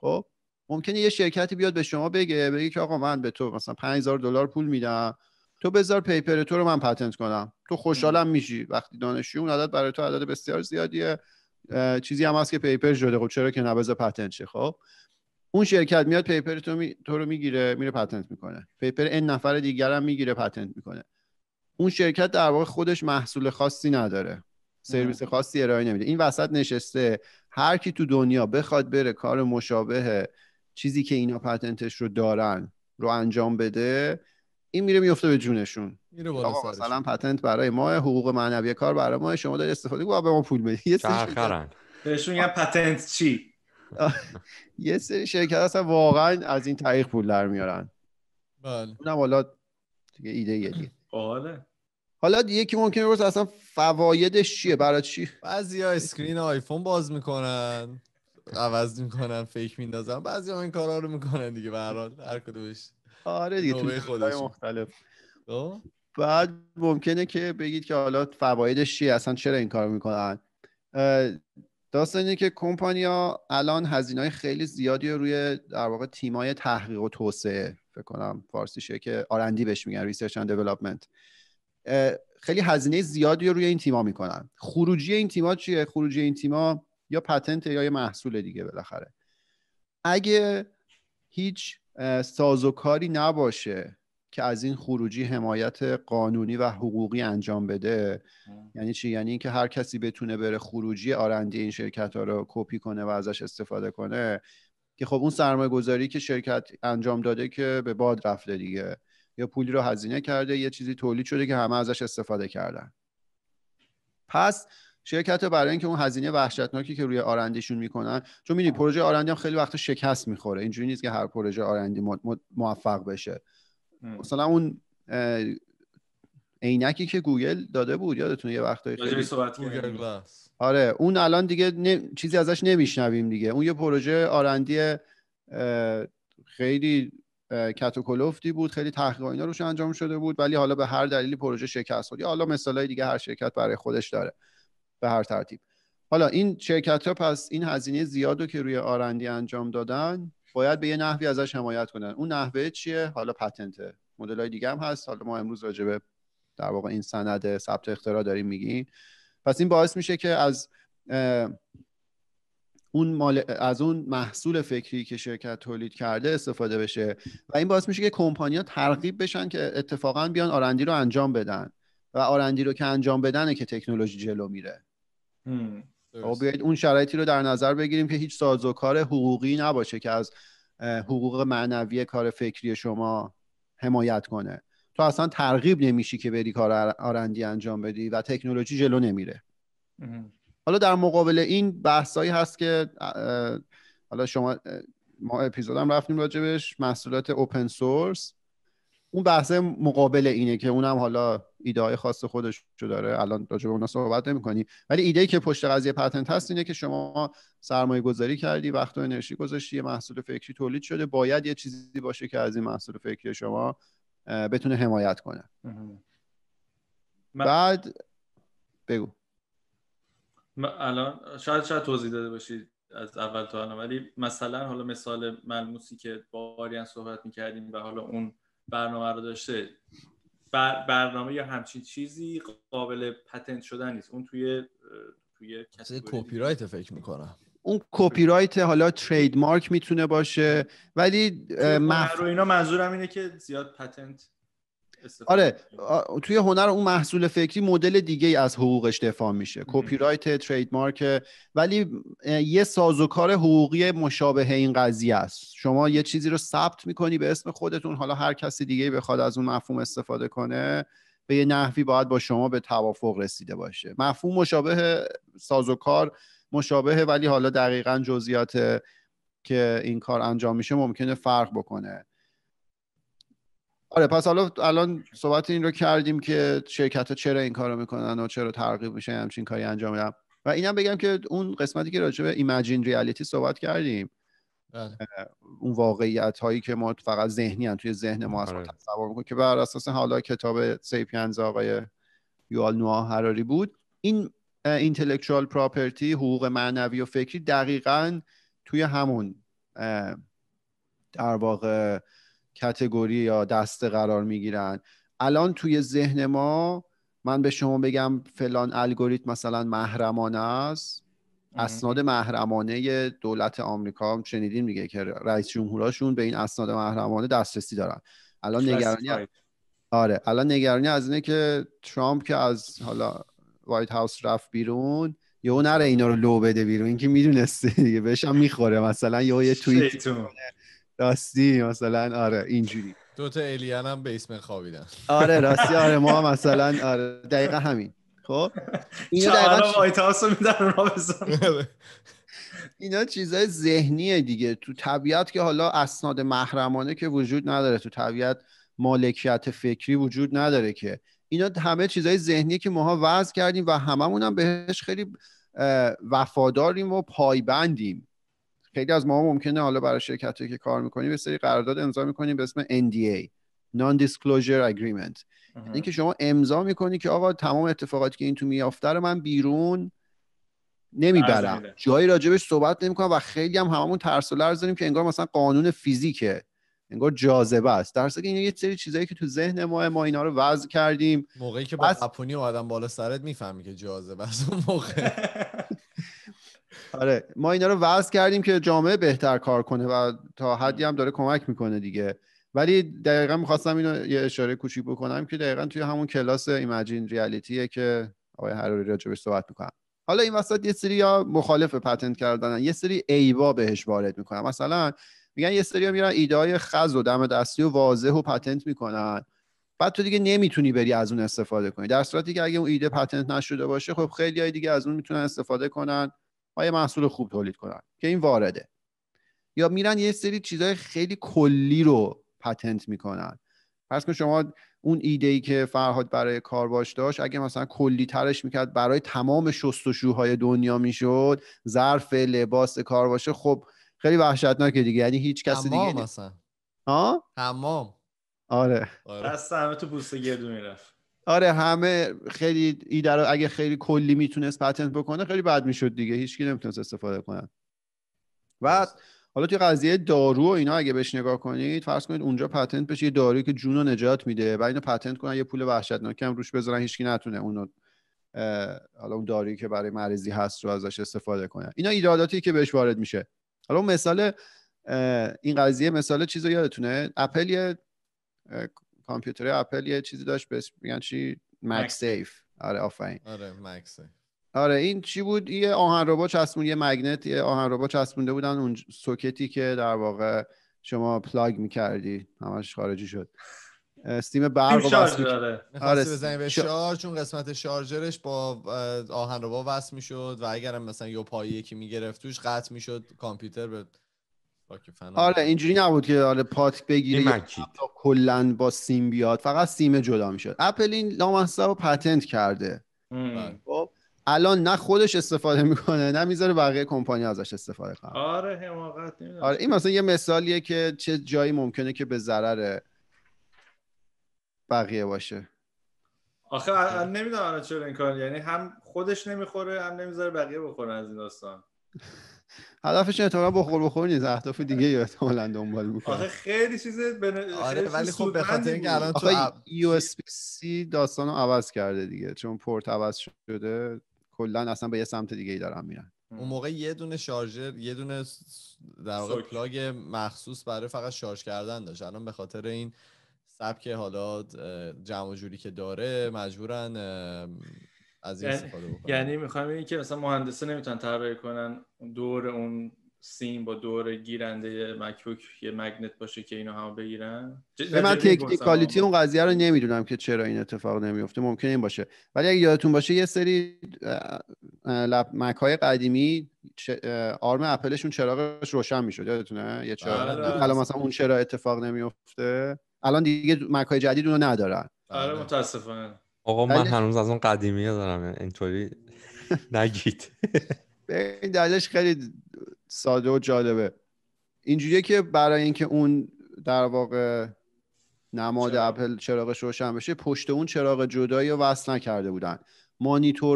خب ممکنه یه شرکتی بیاد به شما بگه بگه که آقا من به تو مثلا 5000 دلار پول میدم تو بذار پیپر تو رو من پتنت کنم تو خوشحالم میشی وقتی دانشجو اون عدد برای تو عدد بسیار زیادیه چیزی هم هست که پیپر شده خب چرا که نبذار پتنت شه خب اون شرکت میاد پیپر تو, می... تو رو میگیره میره پتنت میکنه پیپر این نفر دیگر هم میگیره پتنت میکنه اون شرکت در واقع خودش محصول خاصی نداره سرویس خاصی ارائه نمیده این وسط نشسته هر کی تو دنیا بخواد بره کار مشابه چیزی که اینا پتنتش رو دارن رو انجام بده این میره میفته به جونشون میره بالا مثلا پتنت برای ما حقوق معنوی کار برای ما شما دارید استفاده کنید به ما پول بدید بهشون یه پتنت چی (laughs) یه سری شرکت هستن واقعا از این طریق پول در میارن بله اونم حالا دیگه ایده یه دیگه حالا یکی ممکنه بپرسه اصلا فوایدش چیه برای چی بعضی ها اسکرین آیفون باز میکنن عوض میکنن فیک میندازن بعضی این کارا رو میکنن دیگه به هر هر کدومش آره دیگه خودش مختلف خب؟ بعد ممکنه که بگید که حالا فوایدش چیه اصلا چرا این کارو میکنن داستان اینه که کمپانیا الان هزینه های خیلی زیادی رو روی در واقع تیمای تحقیق و توسعه فکر کنم که آرندی بهش میگن ریسرچ اند خیلی هزینه زیادی رو روی این تیما میکنن خروجی این تیما چیه خروجی این تیما یا پتنت یا یه محصول دیگه بالاخره اگه هیچ سازوکاری نباشه که از این خروجی حمایت قانونی و حقوقی انجام بده یعنی چی یعنی اینکه هر کسی بتونه بره خروجی آرندی این شرکت ها رو کپی کنه و ازش استفاده کنه که خب اون سرمایه گذاری که شرکت انجام داده که به باد رفته دیگه یا پولی رو هزینه کرده یه چیزی تولید شده که همه ازش استفاده کردن پس شرکت برای اینکه اون هزینه وحشتناکی که روی آرندیشون میکنن چون میدونی پروژه آرندی هم خیلی وقتا شکست میخوره اینجوری نیست که هر پروژه آرندی موفق بشه مثلا اون عینکی که گوگل داده بود یادتونه یه وقتایی خیلی آره اون الان دیگه چیزی ازش نمیشنویم دیگه اون یه پروژه آرندی خیلی کتوکلفتی بود خیلی تحقیق اینا روش انجام شده بود ولی حالا به هر دلیلی پروژه شکست خورد حالا مثالای دیگه هر شرکت برای خودش داره به هر ترتیب حالا این شرکت ها پس این هزینه زیاد رو که روی آرندی انجام دادن باید به یه نحوی ازش حمایت کنن اون نحوه چیه حالا پتنته مدلای دیگه هم هست حالا ما امروز راجبه در واقع این سند ثبت اختراع داریم میگیم پس این باعث میشه که از اون مال از اون محصول فکری که شرکت تولید کرده استفاده بشه و این باعث میشه که ها ترغیب بشن که اتفاقا بیان آرندی رو انجام بدن و آرندی رو که انجام بدنه که تکنولوژی جلو میره خب، بیاید اون شرایطی رو در نظر بگیریم که هیچ ساز کار حقوقی نباشه که از حقوق معنوی کار فکری شما حمایت کنه تو اصلا ترغیب نمیشی که بری کار آرندی انجام بدی و تکنولوژی جلو نمیره حالا در مقابل این بحثایی هست که حالا شما ما هم رفتیم راجبش محصولات اوپن سورس اون بحث مقابل اینه که اونم حالا ایده های خاص خودش رو داره الان راجع به صحبت نمی کنی ولی ایده که پشت قضیه پتنت هست اینه که شما سرمایه گذاری کردی وقت و انرژی گذاشتی یه محصول فکری تولید شده باید یه چیزی باشه که از این محصول فکری شما بتونه حمایت کنه بعد بگو الان شاید شاید توضیح داده باشید از اول تا الان ولی مثلا حالا مثال ملموسی که با صحبت میکردیم و حالا اون برنامه رو داشته بر برنامه یا همچین چیزی قابل پتنت شدن نیست اون توی توی کپی رایت فکر میکنم اون کپی رایت حالا ترید مارک میتونه باشه ولی مف... اینا منظورم اینه که زیاد پتنت آره توی هنر اون محصول فکری مدل دیگه از حقوقش دفاع میشه کپی رایت ترید مارک ولی یه سازوکار حقوقی مشابه این قضیه است شما یه چیزی رو ثبت میکنی به اسم خودتون حالا هر کسی دیگه بخواد از اون مفهوم استفاده کنه به یه نحوی باید با شما به توافق رسیده باشه مفهوم مشابه سازوکار مشابه ولی حالا دقیقا جزئیات که این کار انجام میشه ممکنه فرق بکنه آره پس حالا الان صحبت این رو کردیم که شرکت ها چرا این کارو میکنن و چرا ترغیب میشه همچین کاری انجام بدن و اینم بگم که اون قسمتی که راجع به ایمجین ریالیتی صحبت کردیم بله. اون واقعیت هایی که ما فقط ذهنی هم توی ذهن ما از آره. تصور میکنیم که بر اساس حالا کتاب سیپینز آقای یوال نوا هراری بود این اینتلیکچوال پراپرتی حقوق معنوی و فکری دقیقا توی همون در واقع کتگوری یا دسته قرار میگیرن الان توی ذهن ما من به شما بگم فلان الگوریتم مثلا محرمانه است اسناد محرمانه دولت آمریکا هم میگه که رئیس جمهوراشون به این اسناد محرمانه دسترسی دارن الان نگرانی آره الان نگرانی از اینه که ترامپ که از حالا وایت هاوس رفت بیرون یهو نره اینا رو لو بده بیرون اینکه میدونسته دیگه بهش میخوره مثلا یهو یه توییت راستی مثلا آره اینجوری دو تا الین هم بیسمن خوابیدن آره (laughs) راستی آره ما مثلا آره دقیقا همین خب اینا دقیقا وایت اینا چیزای ذهنیه دیگه تو طبیعت که حالا اسناد محرمانه که وجود نداره تو طبیعت مالکیت فکری وجود نداره که اینا همه چیزای ذهنی که ماها وضع کردیم و هممون هم بهش خیلی وفاداریم و پایبندیم خیلی از ما ممکنه حالا برای شرکتی که کار میکنیم یه سری قرارداد امضا میکنیم به اسم NDA non disclosure agreement یعنی اینکه شما امضا میکنی که آقا تمام اتفاقاتی که این تو میافته رو من بیرون نمیبرم جایی راجبش صحبت نمیکنم و خیلی هم هممون ترس و لرز داریم که انگار مثلا قانون فیزیکه انگار جاذبه است در که این یه سری چیزایی که تو ذهن ما ما اینا رو وضع کردیم موقعی که با بس... آدم بالا سرت میفهمی که جاذبه است اون موقع (laughs) آره ما اینا رو وضع کردیم که جامعه بهتر کار کنه و تا حدی هم داره کمک میکنه دیگه ولی دقیقا میخواستم اینو یه اشاره کوچیک بکنم که دقیقا توی همون کلاس ایمجین ریالیتیه که آقای هراری راجبش صحبت میکنم حالا این وسط یه سری یا مخالف پتنت کردنن یه سری ایوا بهش وارد میکنن مثلا میگن یه سری ها میرن ایده های خز و دم دستی و واضح و پتنت میکنن بعد تو دیگه نمیتونی بری از اون استفاده کنی در صورتی که اگه اون ایده پتنت نشده باشه خب خیلی های دیگه از اون میتونن استفاده کنن و یه محصول خوب تولید کنن که این وارده یا میرن یه سری چیزهای خیلی کلی رو پتنت میکنن پس که شما اون ایده ای که فرهاد برای کارباش داشت اگه مثلا کلی ترش میکرد برای تمام شستشوهای دنیا میشد ظرف لباس باشه خب خیلی وحشتناکه دیگه یعنی هیچ کس دیگه مثلا ها تمام آره, آره. همه تو بوسه گردو میرفت آره همه خیلی اگه خیلی کلی میتونست پتنت بکنه خیلی بد میشد دیگه هیچکی نمیتونست استفاده کنه و حالا توی قضیه دارو و اینا اگه بهش نگاه کنید فرض کنید اونجا پتنت بشه یه دارویی که جون رو نجات میده و اینو پتنت کنن یه پول وحشتناک هم روش بذارن هیچکی نتونه اونو حالا اون دارویی که برای مریضی هست رو ازش استفاده کنن اینا ایراداتی که بهش وارد میشه حالا مثال این قضیه مثال چیز یادتونه اپل کامپیوتر اپل یه چیزی داشت بس میگن چی مک سیف آره آفرین آره مک سیف آره این چی بود یه آهن ربا چسبون یه مگنت یه آهن ربا چسبونده بودن اون سوکتی که در واقع شما پلاگ میکردی همش خارجی شد استیم برق و بس آره, آره، به شارژ چون قسمت شارژرش با آهن ربا وصل میشد و اگرم مثلا یه پایی یکی میگرفت توش قطع میشد کامپیوتر به آره اینجوری نبود که آره پات بگیره کلا با سیم بیاد فقط سیم جدا میشد اپل این لامصب رو پتنت کرده بله. خب الان نه خودش استفاده میکنه نه میذاره بقیه کمپانی ازش استفاده کنه آره حماقت آره این مثلا یه مثالیه که چه جایی ممکنه که به ضرر بقیه باشه آخه نمیدونم چرا این کار یعنی هم خودش نمیخوره هم نمیذاره بقیه بخورن از این داستان هدفشون اتفاقا بخور بخور نیست اهداف دیگه یا احتمالا دنبال میکنه آخه خیلی چیز بن... آره، ولی خب به خاطر اینکه الان تو یو اس سی داستانو عوض کرده دیگه چون پورت عوض شده کلا اصلا به یه سمت دیگه ای دارن میرن اون موقع یه دونه شارژر یه دونه در واقع پلاگ مخصوص برای فقط شارژ کردن داشت الان به خاطر این سبک حالا جمع جوری که داره مجبورن از این یعنی استفاده یعنی میخوام این که مثلا مهندسه نمیتونن طراحی کنن دور اون سیم با دور گیرنده مکبوک یه مگنت باشه که اینو هم بگیرن من تکنیکالیتی اون قضیه رو نمیدونم که چرا این اتفاق نمیفته ممکنه این باشه ولی اگه یادتون باشه یه سری لپ مک های قدیمی آرم اپلشون چراغش روشن میشد یادتونه یه چراغ حالا آره. مثلا اون چرا اتفاق نمیفته الان دیگه مک های جدید اونو ندارن آره متاسفانه آقا من هنوز از اون قدیمی دارم اینطوری نگید این (laughs) دلش خیلی ساده و جالبه اینجوریه که برای اینکه اون در واقع نماد اپل چراغش روشن بشه پشت اون چراغ جدایی رو وصل نکرده بودن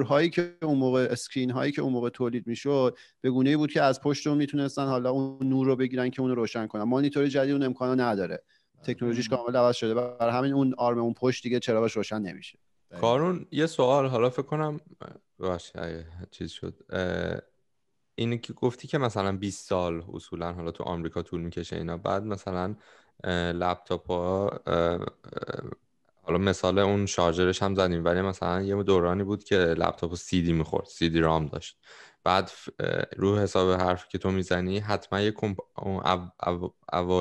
هایی که اون موقع اسکرین هایی که اون موقع تولید میشد به گونه ای بود که از پشت اون میتونستن حالا اون نور رو بگیرن که اون رو روشن کنن مانیتور جدید اون امکانو نداره آره. تکنولوژیش کامل عوض شده برای همین اون آرم اون پشت دیگه چراغش روشن نمیشه کارون یه سوال حالا فکر کنم باشه چیز شد اینی که گفتی که مثلا 20 سال اصولا حالا تو آمریکا طول میکشه اینا بعد مثلا لپتاپ ها حالا مثال اون شارجرش هم زدیم ولی مثلا یه دورانی بود که لپتاپ سیدی میخورد دی رام داشت بعد رو حساب حرف که تو میزنی حتما یه کمپ...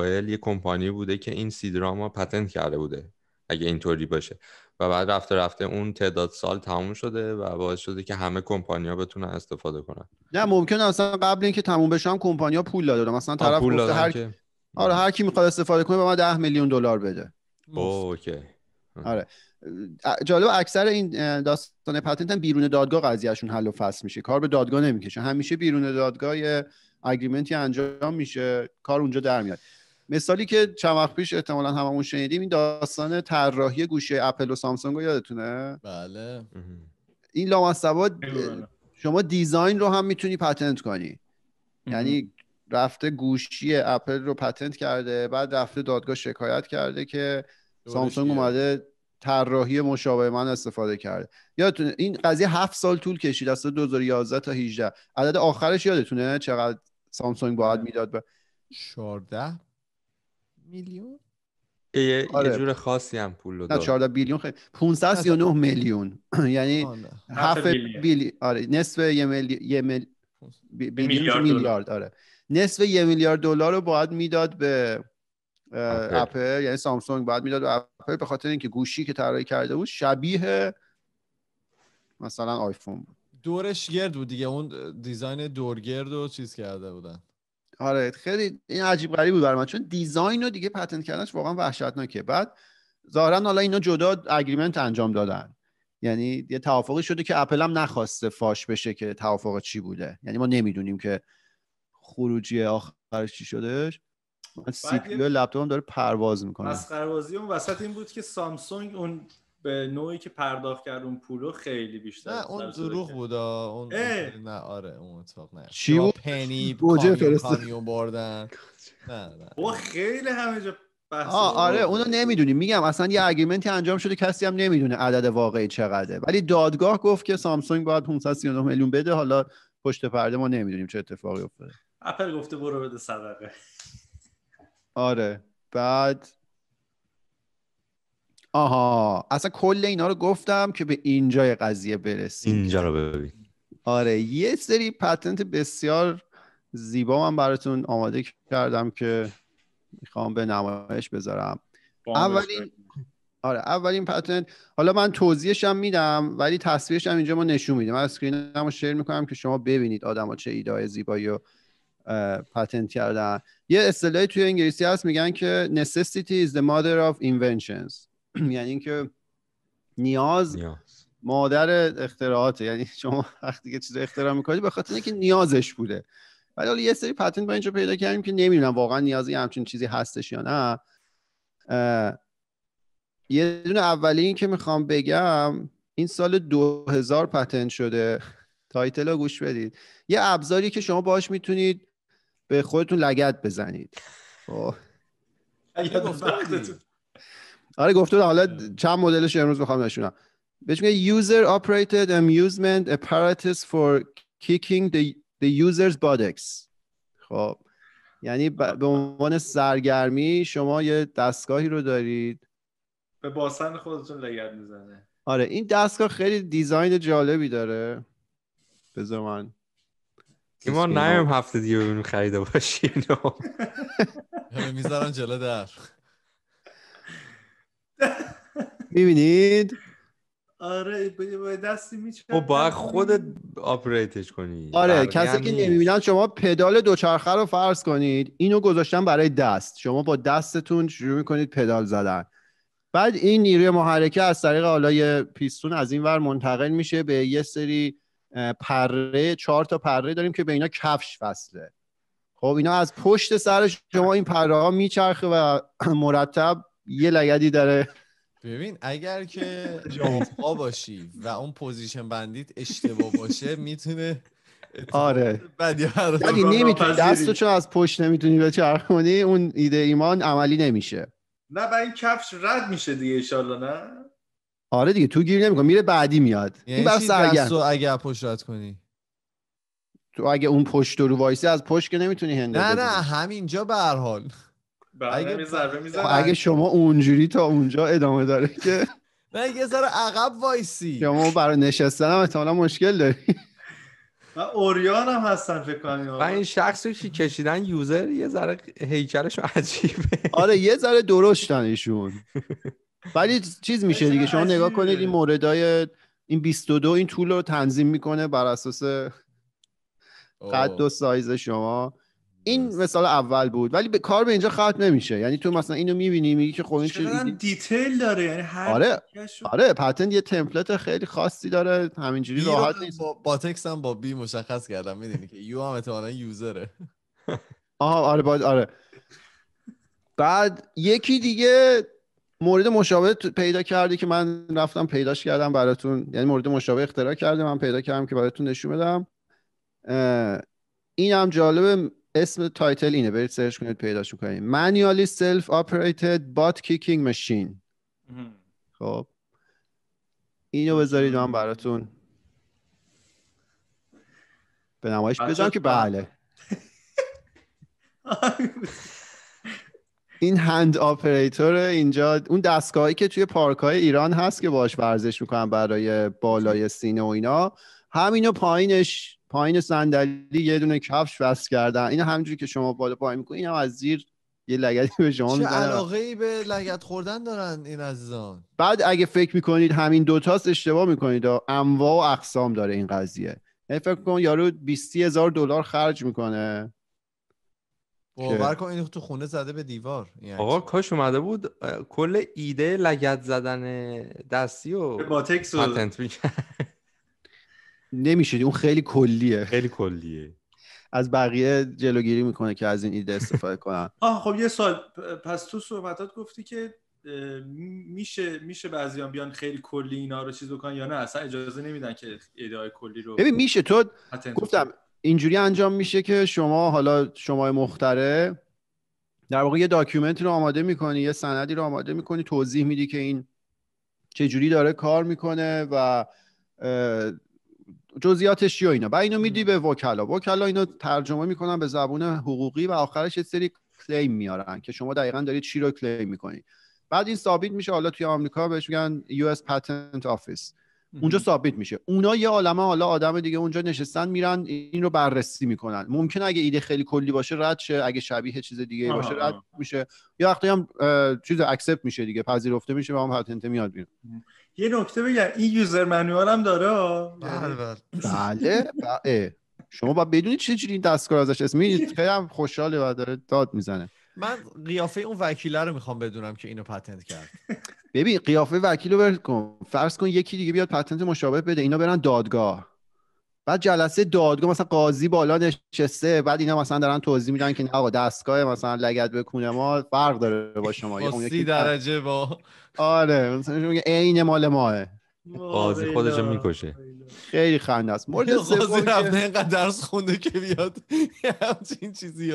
یه کمپانی بوده که این رام ها پتنت کرده بوده اگه اینطوری باشه و بعد رفته رفته اون تعداد سال تموم شده و باعث شده که همه کمپانیا بتونن استفاده کنن نه ممکنه مثلا قبل اینکه تموم بشه هم کمپانیا پول دارم مثلا طرف پول گفته هر که... آره هر کی میخواد استفاده کنه به ما 10 میلیون دلار بده اوکی آره جالب اکثر این داستان پتنت بیرون دادگاه قضیهشون حل و فصل میشه کار به دادگاه نمیکشه همیشه بیرون دادگاه اگریمنتی انجام میشه کار اونجا در میاد مثالی که چند وقت پیش احتمالا هممون شنیدیم این داستان طراحی گوشی اپل و سامسونگ رو یادتونه بله این لامصبا بله. شما دیزاین رو هم میتونی پتنت کنی یعنی رفته گوشی اپل رو پتنت کرده بعد رفته دادگاه شکایت کرده که سامسونگ اومده طراحی مشابه من استفاده کرده یادتونه این قضیه هفت سال طول کشید از 2011 تا 18 عدد آخرش یادتونه چقدر سامسونگ باید بله. میداد به 14 میلیون یه, یه آره. جور خاصی هم پول رو داد 14 بیلیون خیلی 539 میلیون (clears throat) یعنی 7 آره. بیلیون آره نصف یه یه میلیارد آره نصف یه میلیارد دلار رو باید میداد به اپل یعنی سامسونگ باید میداد به اپل به خاطر اینکه گوشی که طراحی کرده بود شبیه مثلا آیفون بود دورش گرد بود دیگه اون دیزاین دورگرد رو چیز کرده بودن آره خیلی این عجیب غریب بود برای من چون دیزاین رو دیگه پتنت کردنش واقعا وحشتناکه بعد ظاهرا حالا اینا جدا اگریمنت انجام دادن یعنی یه توافقی شده که اپل هم نخواسته فاش بشه که توافق چی بوده یعنی ما نمیدونیم که خروجی آخرش چی شدهش سیپیو لپتاپم داره پرواز میکنه پروازی اون وسط این بود که سامسونگ اون به نوعی که پرداخت کرد اون پولو خیلی بیشتر نه اون دروغ بود اون نه آره اون اتفاق نه چی بود پنی کامیون بردن (laughs) نه نه او خیلی همه جا آه آره اونو نمیدونیم میگم اصلا یه اگریمنتی انجام شده کسی هم نمیدونه عدد واقعی چقدره ولی دادگاه گفت که سامسونگ باید 539 میلیون بده حالا پشت پرده ما نمیدونیم چه اتفاقی افتاده اپل گفته برو بده صدقه آره بعد آها اصلا کل اینا رو گفتم که به اینجای قضیه برسیم اینجا رو ببین آره یه سری پتنت بسیار زیبا من براتون آماده کردم که میخوام به نمایش بذارم اولین آره اولین پتنت حالا من توضیحش هم میدم ولی تصویرش هم اینجا ما نشون میدم من اسکرینم رو شیر میکنم که شما ببینید ها چه ایده زیبایی رو پتنت کردن یه اصطلاحی توی انگلیسی هست میگن که necessity is the mother of inventions (clears throat) یعنی اینکه نیاز, مادر اختراعات یعنی شما وقتی که چیز اختراع میکنید به خاطر اینکه نیازش بوده ولی حالا یه سری پتنت با اینجا پیدا کردیم که نمیدونم واقعا نیازی همچین چیزی هستش یا نه یه دونه اولی این که میخوام بگم این سال 2000 پتنت شده تایتل رو گوش بدید یه ابزاری که شما باش میتونید به خودتون لگت بزنید خب. آره گفته حالا چند مدلش امروز میخوام نشونم بهش میگه user operated amusement apparatus for kicking the, the user's buttocks خب یعنی به عنوان سرگرمی شما یه دستگاهی رو دارید به باسن خودتون لگد میزنه آره این دستگاه خیلی دیزاین جالبی داره بذار من ما نیم هفته دیگه ببینیم خریده اینو (laughs) یعنی میذارم جلو در میبینید آره دستی میچرخه خب باید خودت آپریتش کنی آره کسی که نمیبینن شما پدال دوچرخه رو فرض کنید اینو گذاشتن برای دست شما با دستتون شروع میکنید پدال زدن بعد این نیروی محرکه از طریق آلای پیستون از این ور منتقل میشه به یه سری پره چهار تا پره داریم که به اینا کفش فصله خب اینا از پشت سر شما این پره ها میچرخه و مرتب یه لگدی داره ببین اگر که جامپا باشی و اون پوزیشن بندیت اشتباه باشه میتونه آره بدی یعنی نمیتونی دستو چون از پشت نمیتونی به چرخونی اون ایده ایمان عملی نمیشه نه با این کفش رد میشه دیگه ایشالله نه آره دیگه تو گیر نمیکنه میره بعدی میاد یعنی این دستو اگه پشت رد کنی تو اگه اون پشت رو وایسی از پشت که نمیتونی هنگام نه نه همینجا به اگه... خب اگه شما اونجوری تا اونجا ادامه داره که من یه ذره عقب وایسی شما برای نشستن هم احتمالا مشکل داری و اوریان هم هستن فکر کنم و این شخصی که کشیدن یوزر یه ذره هیکلش عجیبه آره یه ذره درشتن ایشون ولی چیز میشه دیگه شما نگاه کنید این موردای این 22 این طول رو تنظیم میکنه بر اساس قد و سایز شما این مثال اول بود ولی به کار به اینجا ختم نمیشه یعنی تو مثلا اینو میبینی میگی که خب این چه دیتیل داره یعنی هر آره آره پترن یه تمپلت خیلی خاصی داره همینجوری راحت نیست با, با هم با بی مشخص کردم میدونی که یو هم احتمالاً یوزره (laughs) آها آره باید آره بعد یکی دیگه مورد مشابه پیدا کردی که من رفتم پیداش کردم براتون یعنی مورد مشابه اختراع کرده من پیدا کردم که براتون نشون بدم این هم جالبه اسم تایتل اینه برید سرچ کنید پیداش کنید. manually سلف اپریتد بات کیکینگ ماشین خب اینو بذارید من براتون به نمایش بذارم که بله, بله. این هند آپریتور اینجا اون دستگاهی که توی پارک های ایران هست که باش ورزش میکنن برای بالای سینه و اینا همینو پایینش پایین صندلی یه دونه کفش وصل کردن اینا همجوری که شما بالا پایین این هم از زیر یه لگدی به شما چه علاقه ای به لگد خوردن دارن این عزیزان بعد اگه فکر میکنید همین دوتاست اشتباه میکنید انواع و اقسام داره این قضیه یعنی فکر کن یارو 20 هزار دلار خرج میکنه باور کن تو خونه زده به دیوار یعنی آقا کاش اومده بود کل ایده لگت زدن دستی و نمیشه اون خیلی کلیه خیلی کلیه از بقیه جلوگیری میکنه که از این ایده استفاده کنن (laughs) آه خب یه سال پس تو صحبتات گفتی که میشه میشه بعضیان بیان خیلی کلی اینا رو چیز بکنن یا نه اصلا اجازه نمیدن که ایده های کلی رو ببین میشه تو گفتم اینجوری انجام میشه که شما حالا شما مختره در واقع یه داکیومنت رو آماده میکنی یه سندی رو آماده میکنی توضیح میدی که این چه جوری داره کار میکنه و جزئیاتش چی اینا بعد اینو میدی به وکلا وکلا اینو ترجمه میکنن به زبون حقوقی و آخرش یه سری کلیم میارن که شما دقیقا دارید چی رو کلیم میکنید بعد این ثابت میشه حالا توی آمریکا بهش میگن US Patent Office اونجا ثابت میشه اونا یه عالمه حالا آدم دیگه اونجا نشستن میرن این رو بررسی میکنن ممکن اگه ایده خیلی کلی باشه رد شه اگه شبیه چیز دیگه باشه رد میشه یا وقتی هم چیز اکسپت میشه دیگه پذیرفته میشه و هم پتنت میاد بیرون یه نکته بگم این یوزر منوال هم داره بله بله, بله،, بله. شما باید بدونید چه جوری این دستگاه ازش اسمی خیلی هم و داره داد میزنه من قیافه اون وکیله رو میخوام بدونم که اینو پتنت کرد (laughs) ببین قیافه وکیل رو کن فرض کن یکی دیگه بیاد پتنت مشابه بده اینا برن دادگاه بعد جلسه دادگاه مثلا قاضی بالا نشسته بعد اینا مثلا دارن توضیح میدن که آقا دستگاه مثلا لگت بکونه ما فرق داره با شما یه سی درجه با آره مثلا میگه عین مال ماه قاضی خودش میکشه خیلی خنده است مورد قاضی رفته اینقدر درس خونده که بیاد (laughs) همچین چیزی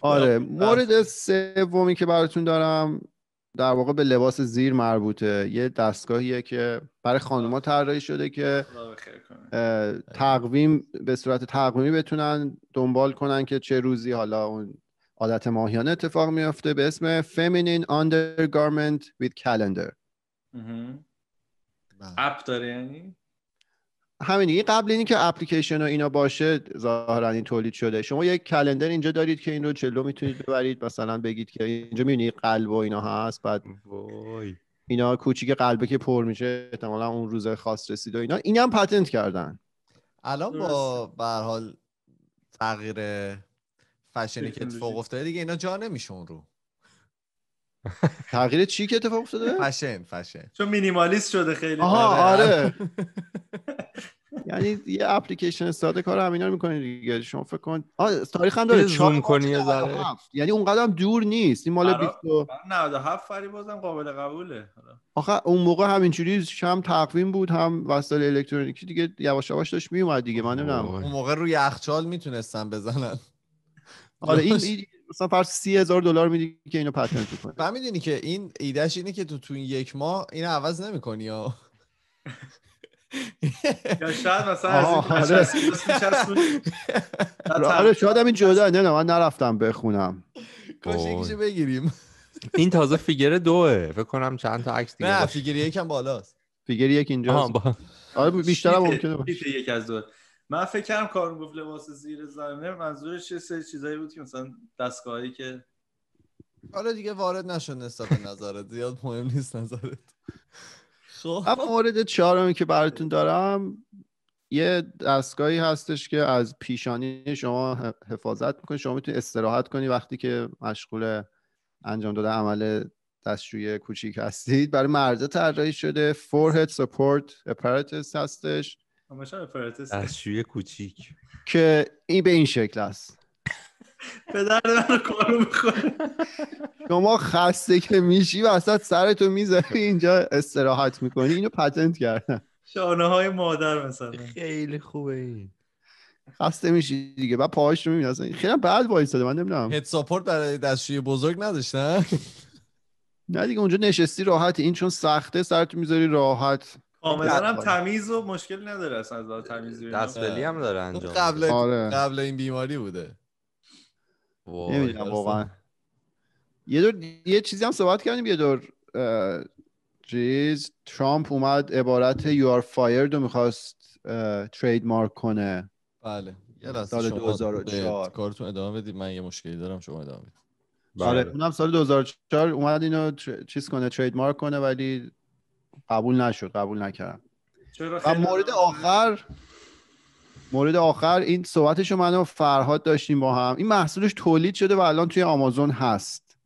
آره مورد سومی که براتون دارم در واقع به لباس زیر مربوطه یه دستگاهیه که برای خانوما طراحی شده که تقویم به صورت تقویمی بتونن دنبال کنن که چه روزی حالا اون عادت ماهیانه اتفاق میافته به اسم Feminine Undergarment with Calendar اپ بله. داره یعنی؟ همین قبل اینی که اپلیکیشن و اینا باشه ظاهرا این تولید شده شما یک کلندر اینجا دارید که این رو چلو میتونید ببرید مثلا بگید که اینجا میبینی قلب و اینا هست بعد وای. اینا کوچیک قلبه که پر میشه احتمالا اون روز خاص رسید و اینا این هم پتنت کردن الان با به حال تغییر فشنی که اتفاق افتاده دیگه اینا جا نمیشه رو تغییر چی که اتفاق افتاده فشن فشن چون مینیمالیست شده خیلی آها آره, آره. (laughs) یعنی یه اپلیکیشن ساده کار همینا رو دیگه شما فکر کن آ تاریخ یعنی هم داره چون کنی یعنی اون قدم دور نیست این مال 97 فری بازم قابل قبوله آخه اون موقع همینجوری هم تقویم بود هم وسایل الکترونیکی دیگه یواش یواش داشت میومد دیگه من نمیدونم اون موقع روی یخچال میتونستن بزنن آره این مثلا فرض 30000 دلار میدی که اینو تو کنی من میدونی که این ایدهش اینه که تو تو این یک ماه اینو عوض نمیکنی یا یا شاید مثلا از آره. (laughs) آره شاید همین جدا نه من نرفتم بخونم کاش یکیشو بگیریم این تازه فیگر دوه فکر کنم چند تا عکس دیگه نه فیگر یکم بالاست فیگر یک اینجا آره بیشتر هم ممکنه باشه یک از دو من فکر کردم کارون گفت لباس زیر زمینه منظورش یه سری چیزایی بود که مثلا دستگاهی که حالا دیگه وارد نشد نسبت نظرت زیاد مهم نیست نظرت خب مورد چهارمی که براتون دارم یه دستگاهی هستش که از پیشانی شما حفاظت میکنه شما میتونید استراحت کنی وقتی که مشغول انجام داده عمل دستشوی کوچیک هستید برای مرزه طراحی شده forehead سپورت apparatus هستش دستشوی کوچیک که این به این شکل است به درد من کارو میخوره شما خسته که میشی و وسط سرتو میذاری اینجا استراحت میکنی اینو پتنت کردن شانه های مادر مثلا خیلی خوبه این خسته میشی دیگه بعد پاهاش رو میبینی اصلا خیلی بعد وایساده من نمیدونم هد ساپورت برای دستشویی بزرگ نداشتن نه دیگه اونجا نشستی راحتی این چون سخته سرتو میذاری راحت کاملا هم تمیز و مشکل نداره اصلا از تمیز بلی هم داره انجام قبل آره. قبل این بیماری بوده نمیدونم واقعا یه دور یه چیزی هم صحبت کردیم یه دور چیز ترامپ اومد عبارت یو are fired رو میخواست ترید مارک کنه بله یه سال 2004 کارتون ادامه بدید من یه مشکلی دارم شما ادامه بدید آره، بله اونم سال 2004 اومد اینو چیز کنه ترید مارک کنه ولی قبول نشد قبول نکردم و مورد آخر مورد آخر این صحبتش رو من و فرهاد داشتیم با هم این محصولش تولید شده و الان توی آمازون هست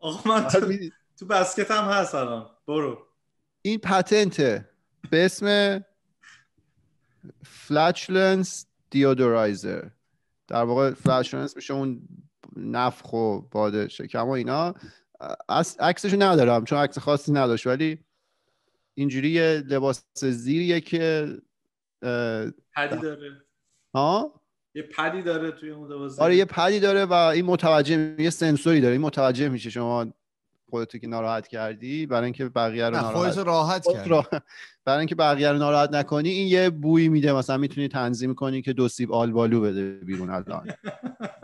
آقا من تو, تو بسکت هم هست الان برو این پتنته به اسم فلچلنس دیودورایزر در واقع فلچلنس میشه اون نفخ و باد شکم و اینا عکسشو ندارم چون عکس خاصی نداشت ولی اینجوری یه لباس زیریه که پدی داره ها یه پدی داره توی اون لباس آره یه پدی داره و این متوجه یه سنسوری داره این متوجه میشه شما خودتو که ناراحت کردی برای اینکه بقیه رو ناراحت راحت کردی برای اینکه بقیه رو ناراحت نکنی این یه بوی میده مثلا میتونی تنظیم کنی که دو سیب آلبالو بده بیرون الان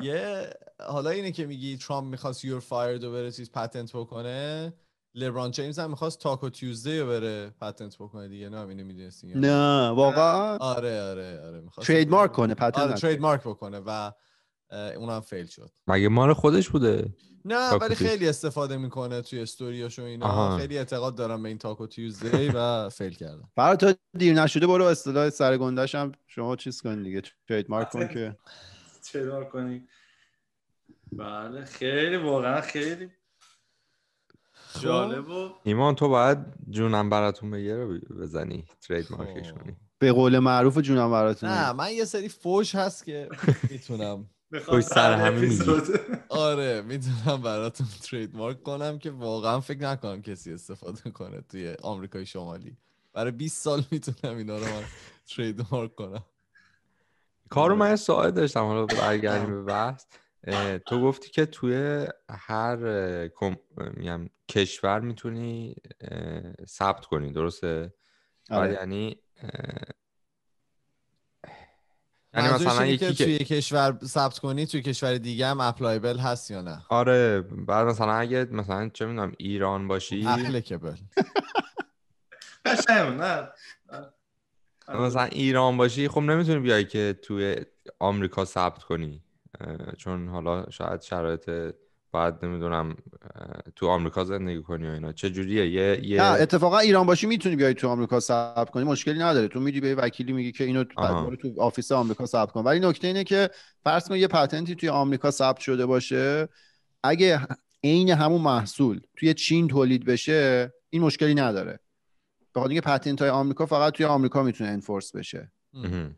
یه حالا اینه که میگی ترامپ میخواست یور فایر رو بره چیز پتنت بکنه لبران جیمز هم میخواست تاکو تیوزده رو بره پتنت بکنه دیگه نه اینو میدونستی نه واقعا آره آره آره میخواست ترید مارک کنه پتنت آره ترید مارک بکنه و اونم فیل شد مگه مال خودش بوده نه ولی خیلی استفاده میکنه توی استوریاش و اینا خیلی اعتقاد دارم به این تاکو تیوزدی و فیل کردم برای (laughs) تو دیر نشده برو اصطلاح سر شما چیز کنید دیگه ترید مارک کن که چرا کنی بله خیلی واقعا خیلی جالب ایمان تو باید جونم براتون بگیر رو بزنی ترید مارکش خب. کنی به قول معروف جونم براتون نه من یه سری فوش هست که میتونم (laughs) میخوام سر آره میتونم براتون ترید مارک کنم که واقعا فکر نکنم کسی استفاده کنه توی آمریکای شمالی برای 20 سال میتونم اینا رو من ترید مارک کنم کارو آره. من سوال داشتم حالا برگردیم به بحث تو گفتی که توی هر میگم کشور میتونی ثبت کنی درسته آره. یعنی یعنی مثلا یکی که توی کشور ثبت کنی توی کشور دیگه هم اپلایبل هست یا نه آره بعد مثلا اگه مثلا چه میدونم ایران باشی اپلیکبل نه آره. مثلا ایران باشی خب نمیتونی بیای که توی آمریکا ثبت کنی چون حالا شاید شرایط بعد نمیدونم تو آمریکا زندگی کنی و اینا چه جوریه یه یه اتفاقا ایران باشی میتونی بیای تو آمریکا ثبت کنی مشکلی نداره تو میری به وکیلی میگی که اینو تو, تو آفیس آمریکا ثبت کن ولی نکته اینه که فرض کن یه پتنتی توی آمریکا ثبت شده باشه اگه عین همون محصول توی چین تولید بشه این مشکلی نداره به خاطر اینکه پتنت های آمریکا فقط توی آمریکا میتونه انفورس بشه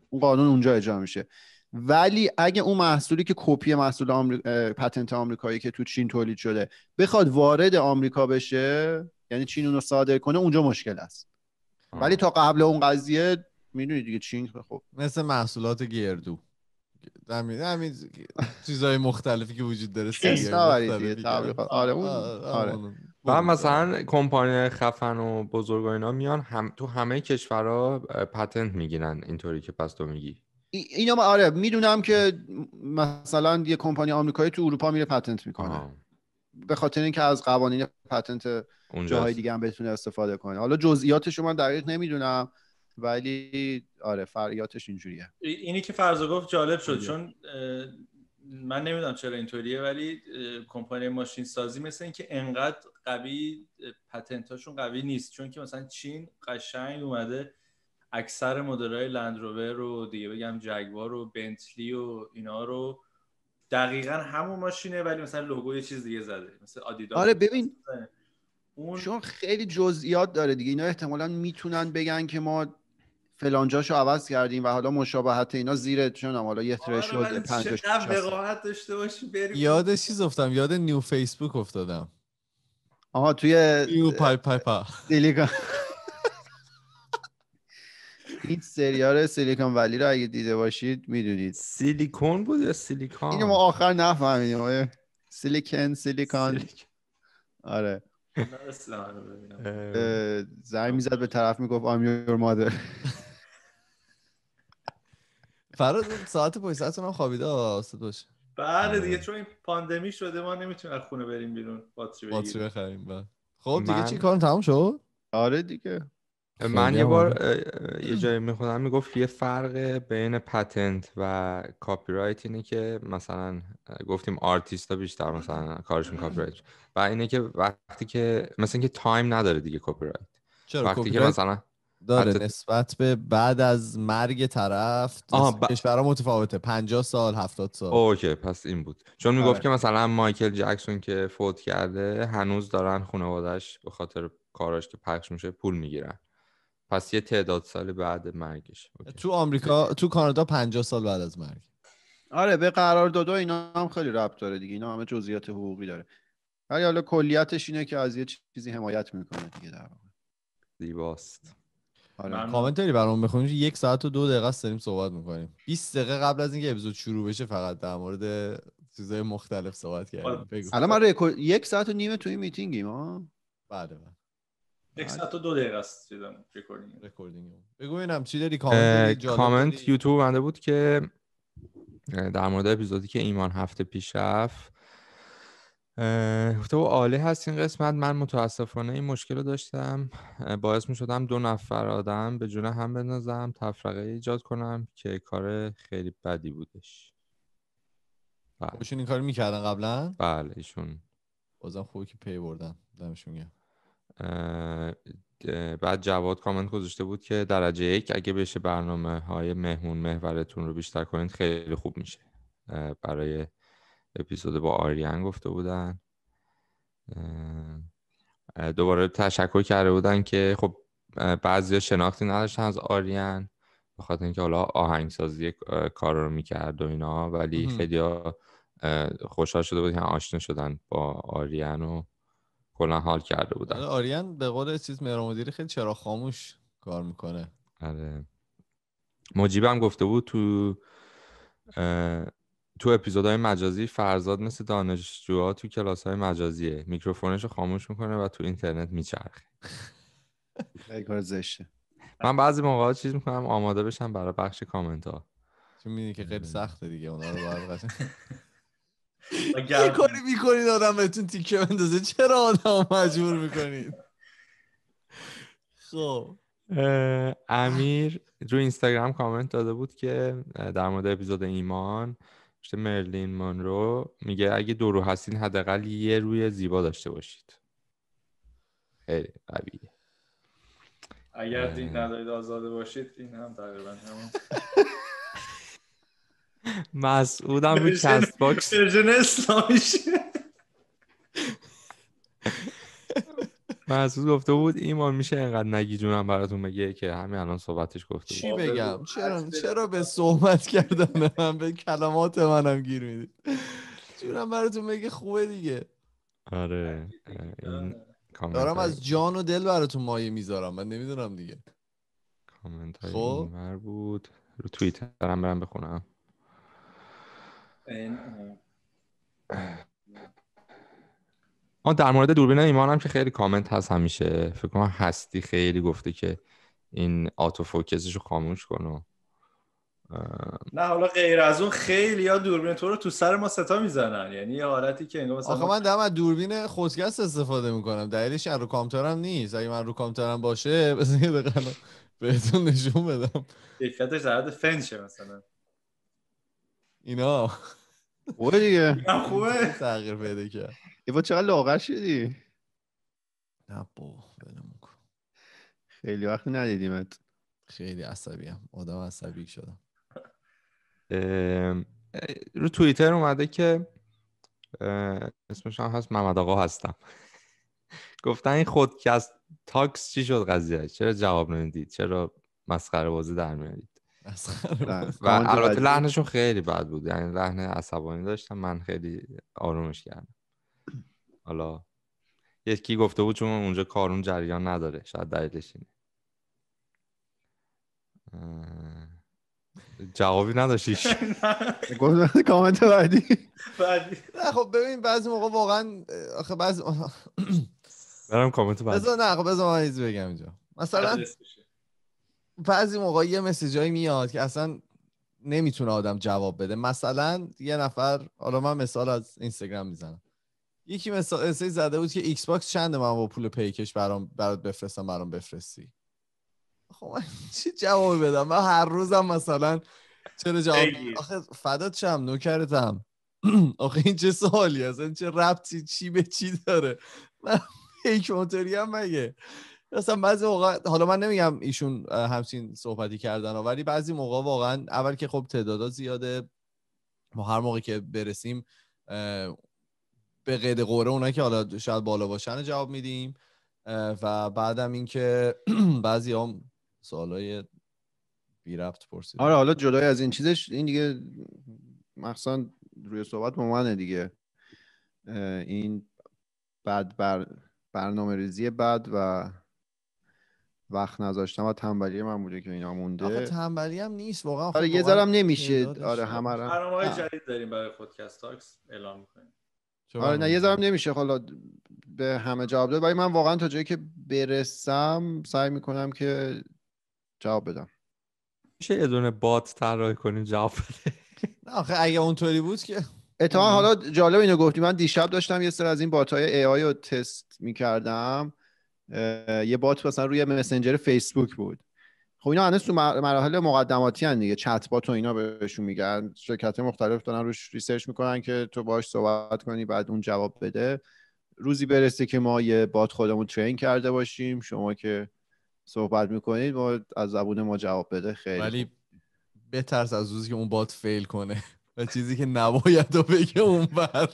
اون قانون اونجا اجرا میشه ولی اگه اون محصولی که کپی محصول آمریکا، پتنت آمریکایی که تو چین تولید شده بخواد وارد آمریکا بشه یعنی چین اون رو صادر کنه اونجا مشکل است ولی تا قبل اون قضیه میدونی دیگه چین خب مثل محصولات گردو همین همین چیزای مختلفی که وجود داره آره آره و مثلا کمپانی خفن و بزرگ و اینا میان هم تو همه کشورها پتنت میگیرن اینطوری که پس تو میگی اینا ما آره میدونم که مثلا یه کمپانی آمریکایی تو اروپا میره پتنت میکنه به خاطر اینکه از قوانین پتنت جاهای دیگه هم بتونه استفاده کنه حالا جزئیاتش من دقیق نمیدونم ولی آره فریاتش اینجوریه اینی که فرض گفت جالب شد چون من نمیدونم چرا اینطوریه ولی کمپانی ماشین سازی مثل اینکه انقدر قوی پتنتاشون قوی نیست چون که مثلا چین قشنگ اومده اکثر مدلای لندروور رو دیگه بگم جگوار و بنتلی و اینا رو دقیقا همون ماشینه ولی مثلا لوگو یه چیز دیگه زده مثلا آدیداس آره ببین چون خیلی جزئیات داره دیگه اینا احتمالا میتونن بگن که ما فلانجاشو عوض کردیم و حالا مشابهت اینا زیر چون حالا یه آره، ترش شده 50 داشته باشی یاد چیز افتادم یاد نیو فیسبوک افتادم آها توی نیو پای پای پا این سریال سیلیکون ولی رو اگه دیده باشید میدونید سیلیکون بود یا سیلیکون اینو ما آخر نفهمیدیم سیلیکن سیلیکون آره زنگ میزد به طرف میگفت I'm your mother (laughs) فراد ساعت پایستتون هم خوابیده باشه بله آره. دیگه چون این پاندمی شده ما نمیتونیم از خونه بریم بیرون باتری بخریم بله. خب دیگه چی کار تموم شد آره دیگه من یه بار یه جایی میخوندم میگفت یه فرق بین پتنت و کاپی رایت اینه که مثلا گفتیم آرتیست ها بیشتر مثلا کارشون کاپی رایت و اینه که وقتی که مثلا اینکه تایم نداره دیگه کاپی رایت چرا وقتی که مثلا داره نسبت به بعد از مرگ طرف ب... کشورها متفاوته 50 سال 70 سال اوکی پس این بود چون میگفت آره. که مثلا مایکل جکسون که فوت کرده هنوز دارن خانواده‌اش به خاطر کاراش که پخش میشه پول میگیرن پس یه تعداد سال بعد مرگش اوکی. تو آمریکا تو کانادا 50 سال بعد از مرگ آره به قرار دادو اینا هم خیلی ربط داره دیگه اینا همه جزئیات حقوقی داره ولی حالا کلیتش اینه که از یه چیزی حمایت میکنه دیگه در واقع زیباست آره. کامنت داری برام بخونیم یک ساعت و دو دقیقه است داریم صحبت میکنیم 20 دقیقه قبل از اینکه اپیزود شروع بشه فقط در مورد چیزای مختلف صحبت کردیم آره. الان من یک ساعت و نیمه توی میتینگیم ها بله بله دو دلار است چیزم بگو چی کامنت کامنت یوتیوب بنده بود که در مورد اپیزودی که ایمان هفته پیش رفت گفته و عالی هست این قسمت من متاسفانه این مشکل رو داشتم باعث می شدم دو نفر آدم به جونه هم بنازم تفرقه ایجاد کنم که کار خیلی بدی بودش بله. ایشون این کار میکردن قبلا؟ بله ایشون بازم خوبی که پی بردن دمشون گرم بعد جواد کامنت گذاشته بود که درجه یک اگه بشه برنامه های مهمون محورتون رو بیشتر کنید خیلی خوب میشه برای اپیزود با آریان گفته بودن دوباره تشکر کرده بودن که خب بعضی شناختی نداشتن از آریان به اینکه حالا آهنگسازی کار رو میکرد و اینا ولی خیلی خوشحال شده بود که آشنا شدن با آریان و کلا حال کرده بودن آره، آریان به قول چیز مدیری خیلی چرا خاموش کار میکنه آره مجیب هم گفته بود تو تو اپیزودهای مجازی فرزاد مثل دانشجوها تو کلاس های مجازیه میکروفونش رو خاموش میکنه و تو اینترنت میچرخه (laughs) زشته من بعضی موقعات چیز میکنم آماده بشم برای بخش کامنت ها چون میدین که خیلی سخته دیگه اونا رو باید (laughs) یه کاری میکنید آدم بهتون تیکه بندازه چرا آدم مجبور میکنید خب امیر رو اینستاگرام کامنت داده بود که در مورد اپیزود ایمان مثل مرلین مانرو میگه اگه دو رو هستین حداقل یه روی زیبا داشته باشید خیلی قویه اگر دین ندارید آزاده باشید این هم تقریبا همون (laughs) مسعودم رو کست باکس ورژن اسلامیش مسعود گفته بود ایمان میشه اینقدر نگی جونم براتون بگه که همین الان صحبتش گفته چی آره بگم چرا چرا به صحبت کردن من به کلمات منم گیر میدی جونم براتون بگه خوبه دیگه آره دارم از جان و دل براتون مایه میذارم من نمیدونم دیگه کامنت های خب؟ بود رو توییتر هم برم بخونم این آن در مورد دوربین ایمان هم که خیلی کامنت هست همیشه فکر کنم هستی خیلی گفته که این آتو فوکسش رو خاموش کنه نه حالا غیر از اون خیلی یا دوربین تو رو تو سر ما ستا میزنن یعنی یه حالتی که انگار مثلا آخه من دارم از دوربین خودگس استفاده میکنم دلیلش رو کامپیوترم نیست اگه من رو کامپیوترم باشه بس یه دقیقه بهتون نشون بدم دقتش در حد فنشه مثلا اینا خوبه دیگه خوبه تغییر پیدا کرد ایوا چقدر لاغر شدی نه با خیلی وقت ندیدیمت خیلی عصبی هم آدم عصبی شدم رو توییتر اومده که اسمش هم هست محمد آقا هستم (laughs) گفتن این از تاکس چی شد قضیه چرا جواب نمیدید چرا مسخره بازی در میارید و البته لحنشون خیلی بد بود یعنی لحن عصبانی داشتم من خیلی آرومش کردم حالا یکی گفته بود چون اونجا کارون جریان نداره شاید دلیلش اینه جوابی نداشتیش (laughs) گفت کامنت بعدی خب ببین بعضی موقع واقعا آخه بعضی. برم کامنت بعدی بذار نه خب بذار من بگم اینجا مثلا بعضی موقع یه مسیجایی میاد که اصلا نمیتونه آدم جواب بده مثلا یه نفر حالا من مثال از اینستاگرام میزنم یکی مثال زده بود که ایکس باکس چند من با پول پیکش برام برات بفرستم برام بفرستی خب من (laughs) چی جواب بدم من هر روزم مثلا چرا جواب آخه فدات شم نوکرتم (clears throat) آخه این چه سوالی اصلا چه ربطی چی به چی داره من پیک (laughs) هم مگه بعضی حالا من نمیگم ایشون همچین صحبتی کردن ولی بعضی موقع واقعا اول که خب تعدادا زیاده ما هر موقع که برسیم به قید قوره اونایی که حالا شاید بالا باشن جواب میدیم و بعدم اینکه (clears throat) بعضی هم سوالای بی ربط پرسید آره حالا جدای از این چیزش این دیگه مخصوصا روی صحبت با دیگه این بعد بر برنامه ریزی بعد و وقت نذاشتم و تنبلی من بوده که اینا مونده آخه تنبلی هم نیست واقعا آره خب یه ذرم نمیشه آره خب. همه هم های جدید داریم برای پادکست تاکس اعلام می‌کنیم آره نه یه ذرم نمیشه حالا به همه جواب داد ولی من واقعا تا جایی که برسم سعی میکنم که جواب بدم میشه یه دونه بات طراحی کنیم جواب بده آخه اگه اونطوری بود که اتفاقا حالا جالب اینو گفتی من دیشب داشتم یه سر از این بات های ای رو تست میکردم یه بات مثلا روی مسنجر فیسبوک بود خب اینا هنوز تو مراحل مقدماتی هن دیگه چت بات و اینا بهشون میگن شرکت مختلف دارن روش ریسرچ میکنن که تو باش صحبت کنی بعد اون جواب بده روزی برسه که ما یه بات خودمون ترین کرده باشیم شما که صحبت میکنید ما از زبون ما جواب بده خیلی ولی بترس از روزی که اون بات فیل کنه (laughs) و چیزی که نباید رو بگه اون بر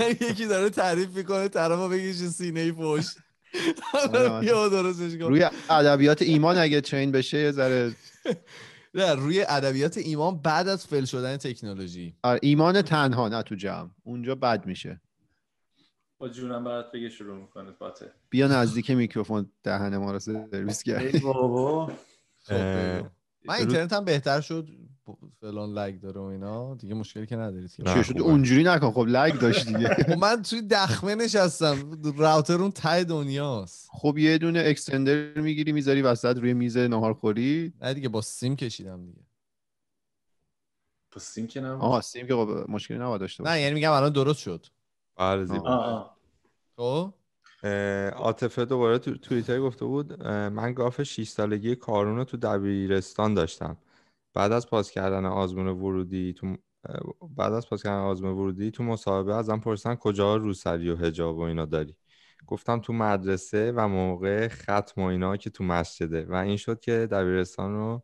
(laughs) یکی داره تعریف میکنه طرف بگیش سینه ای پشت آره، آره، آره. روی ادبیات ایمان اگه چین بشه یه ذره (laughs) نه روی ادبیات ایمان بعد از فل شدن تکنولوژی ایمان تنها نه تو جمع اونجا بد میشه با جونم برات بگه شروع میکنه باته بیا نزدیک میکروفون دهن ما را سرویس کرد بابا خب، من اینترنت هم بهتر شد خب، فلان لگ داره و اینا دیگه مشکلی که ندارید چیه شد اونجوری نکن خب لگ داشت دیگه (laughs) خب، من توی دخمه نشستم راوتر اون ته دنیاست خب یه دونه اکستندر میگیری میذاری وسط روی میز ناهارخوری نه دیگه با سیم کشیدم دیگه با سیم که نه آها سیم که خب مشکلی نباید داشته نه یعنی میگم الان درست شد بله تو خب؟ عاطفه دوباره تو توییتر گفته بود من گاف 6 سالگی کارون رو تو دبیرستان داشتم بعد از پاس کردن آزمون ورودی تو بعد از پاس کردن آزمون ورودی تو مصاحبه ازم پرسن کجا روسری و حجاب و اینا داری گفتم تو مدرسه و موقع ختم و اینا که تو مسجده و این شد که دبیرستان رو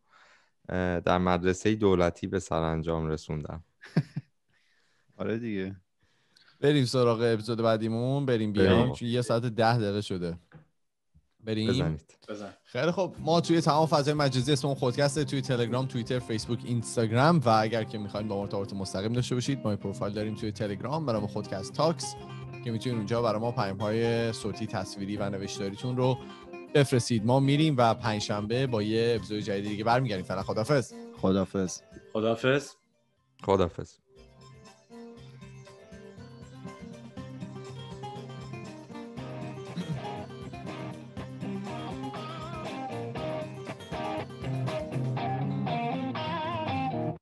در مدرسه دولتی به سرانجام رسوندم (laughs) آره دیگه بریم سراغ اپیزود بعدیمون بریم بیام چون یه ساعت ده دقیقه شده بریم بزنید بزن. خیلی خب ما توی تمام فضای مجازی اسم اون خودکسته توی تلگرام توییتر فیسبوک اینستاگرام و اگر که میخواین با ما ارتباط مستقیم داشته باشید ما پروفایل داریم توی تلگرام برای خودکست تاکس که میتونید اونجا برای ما پیام های صوتی تصویری و نوشتاریتون رو بفرستید ما میریم و پنجشنبه با یه اپیزود جدیدی دیگه برمیگردیم فعلا خدافظ خدافظ خدافظ خدافظ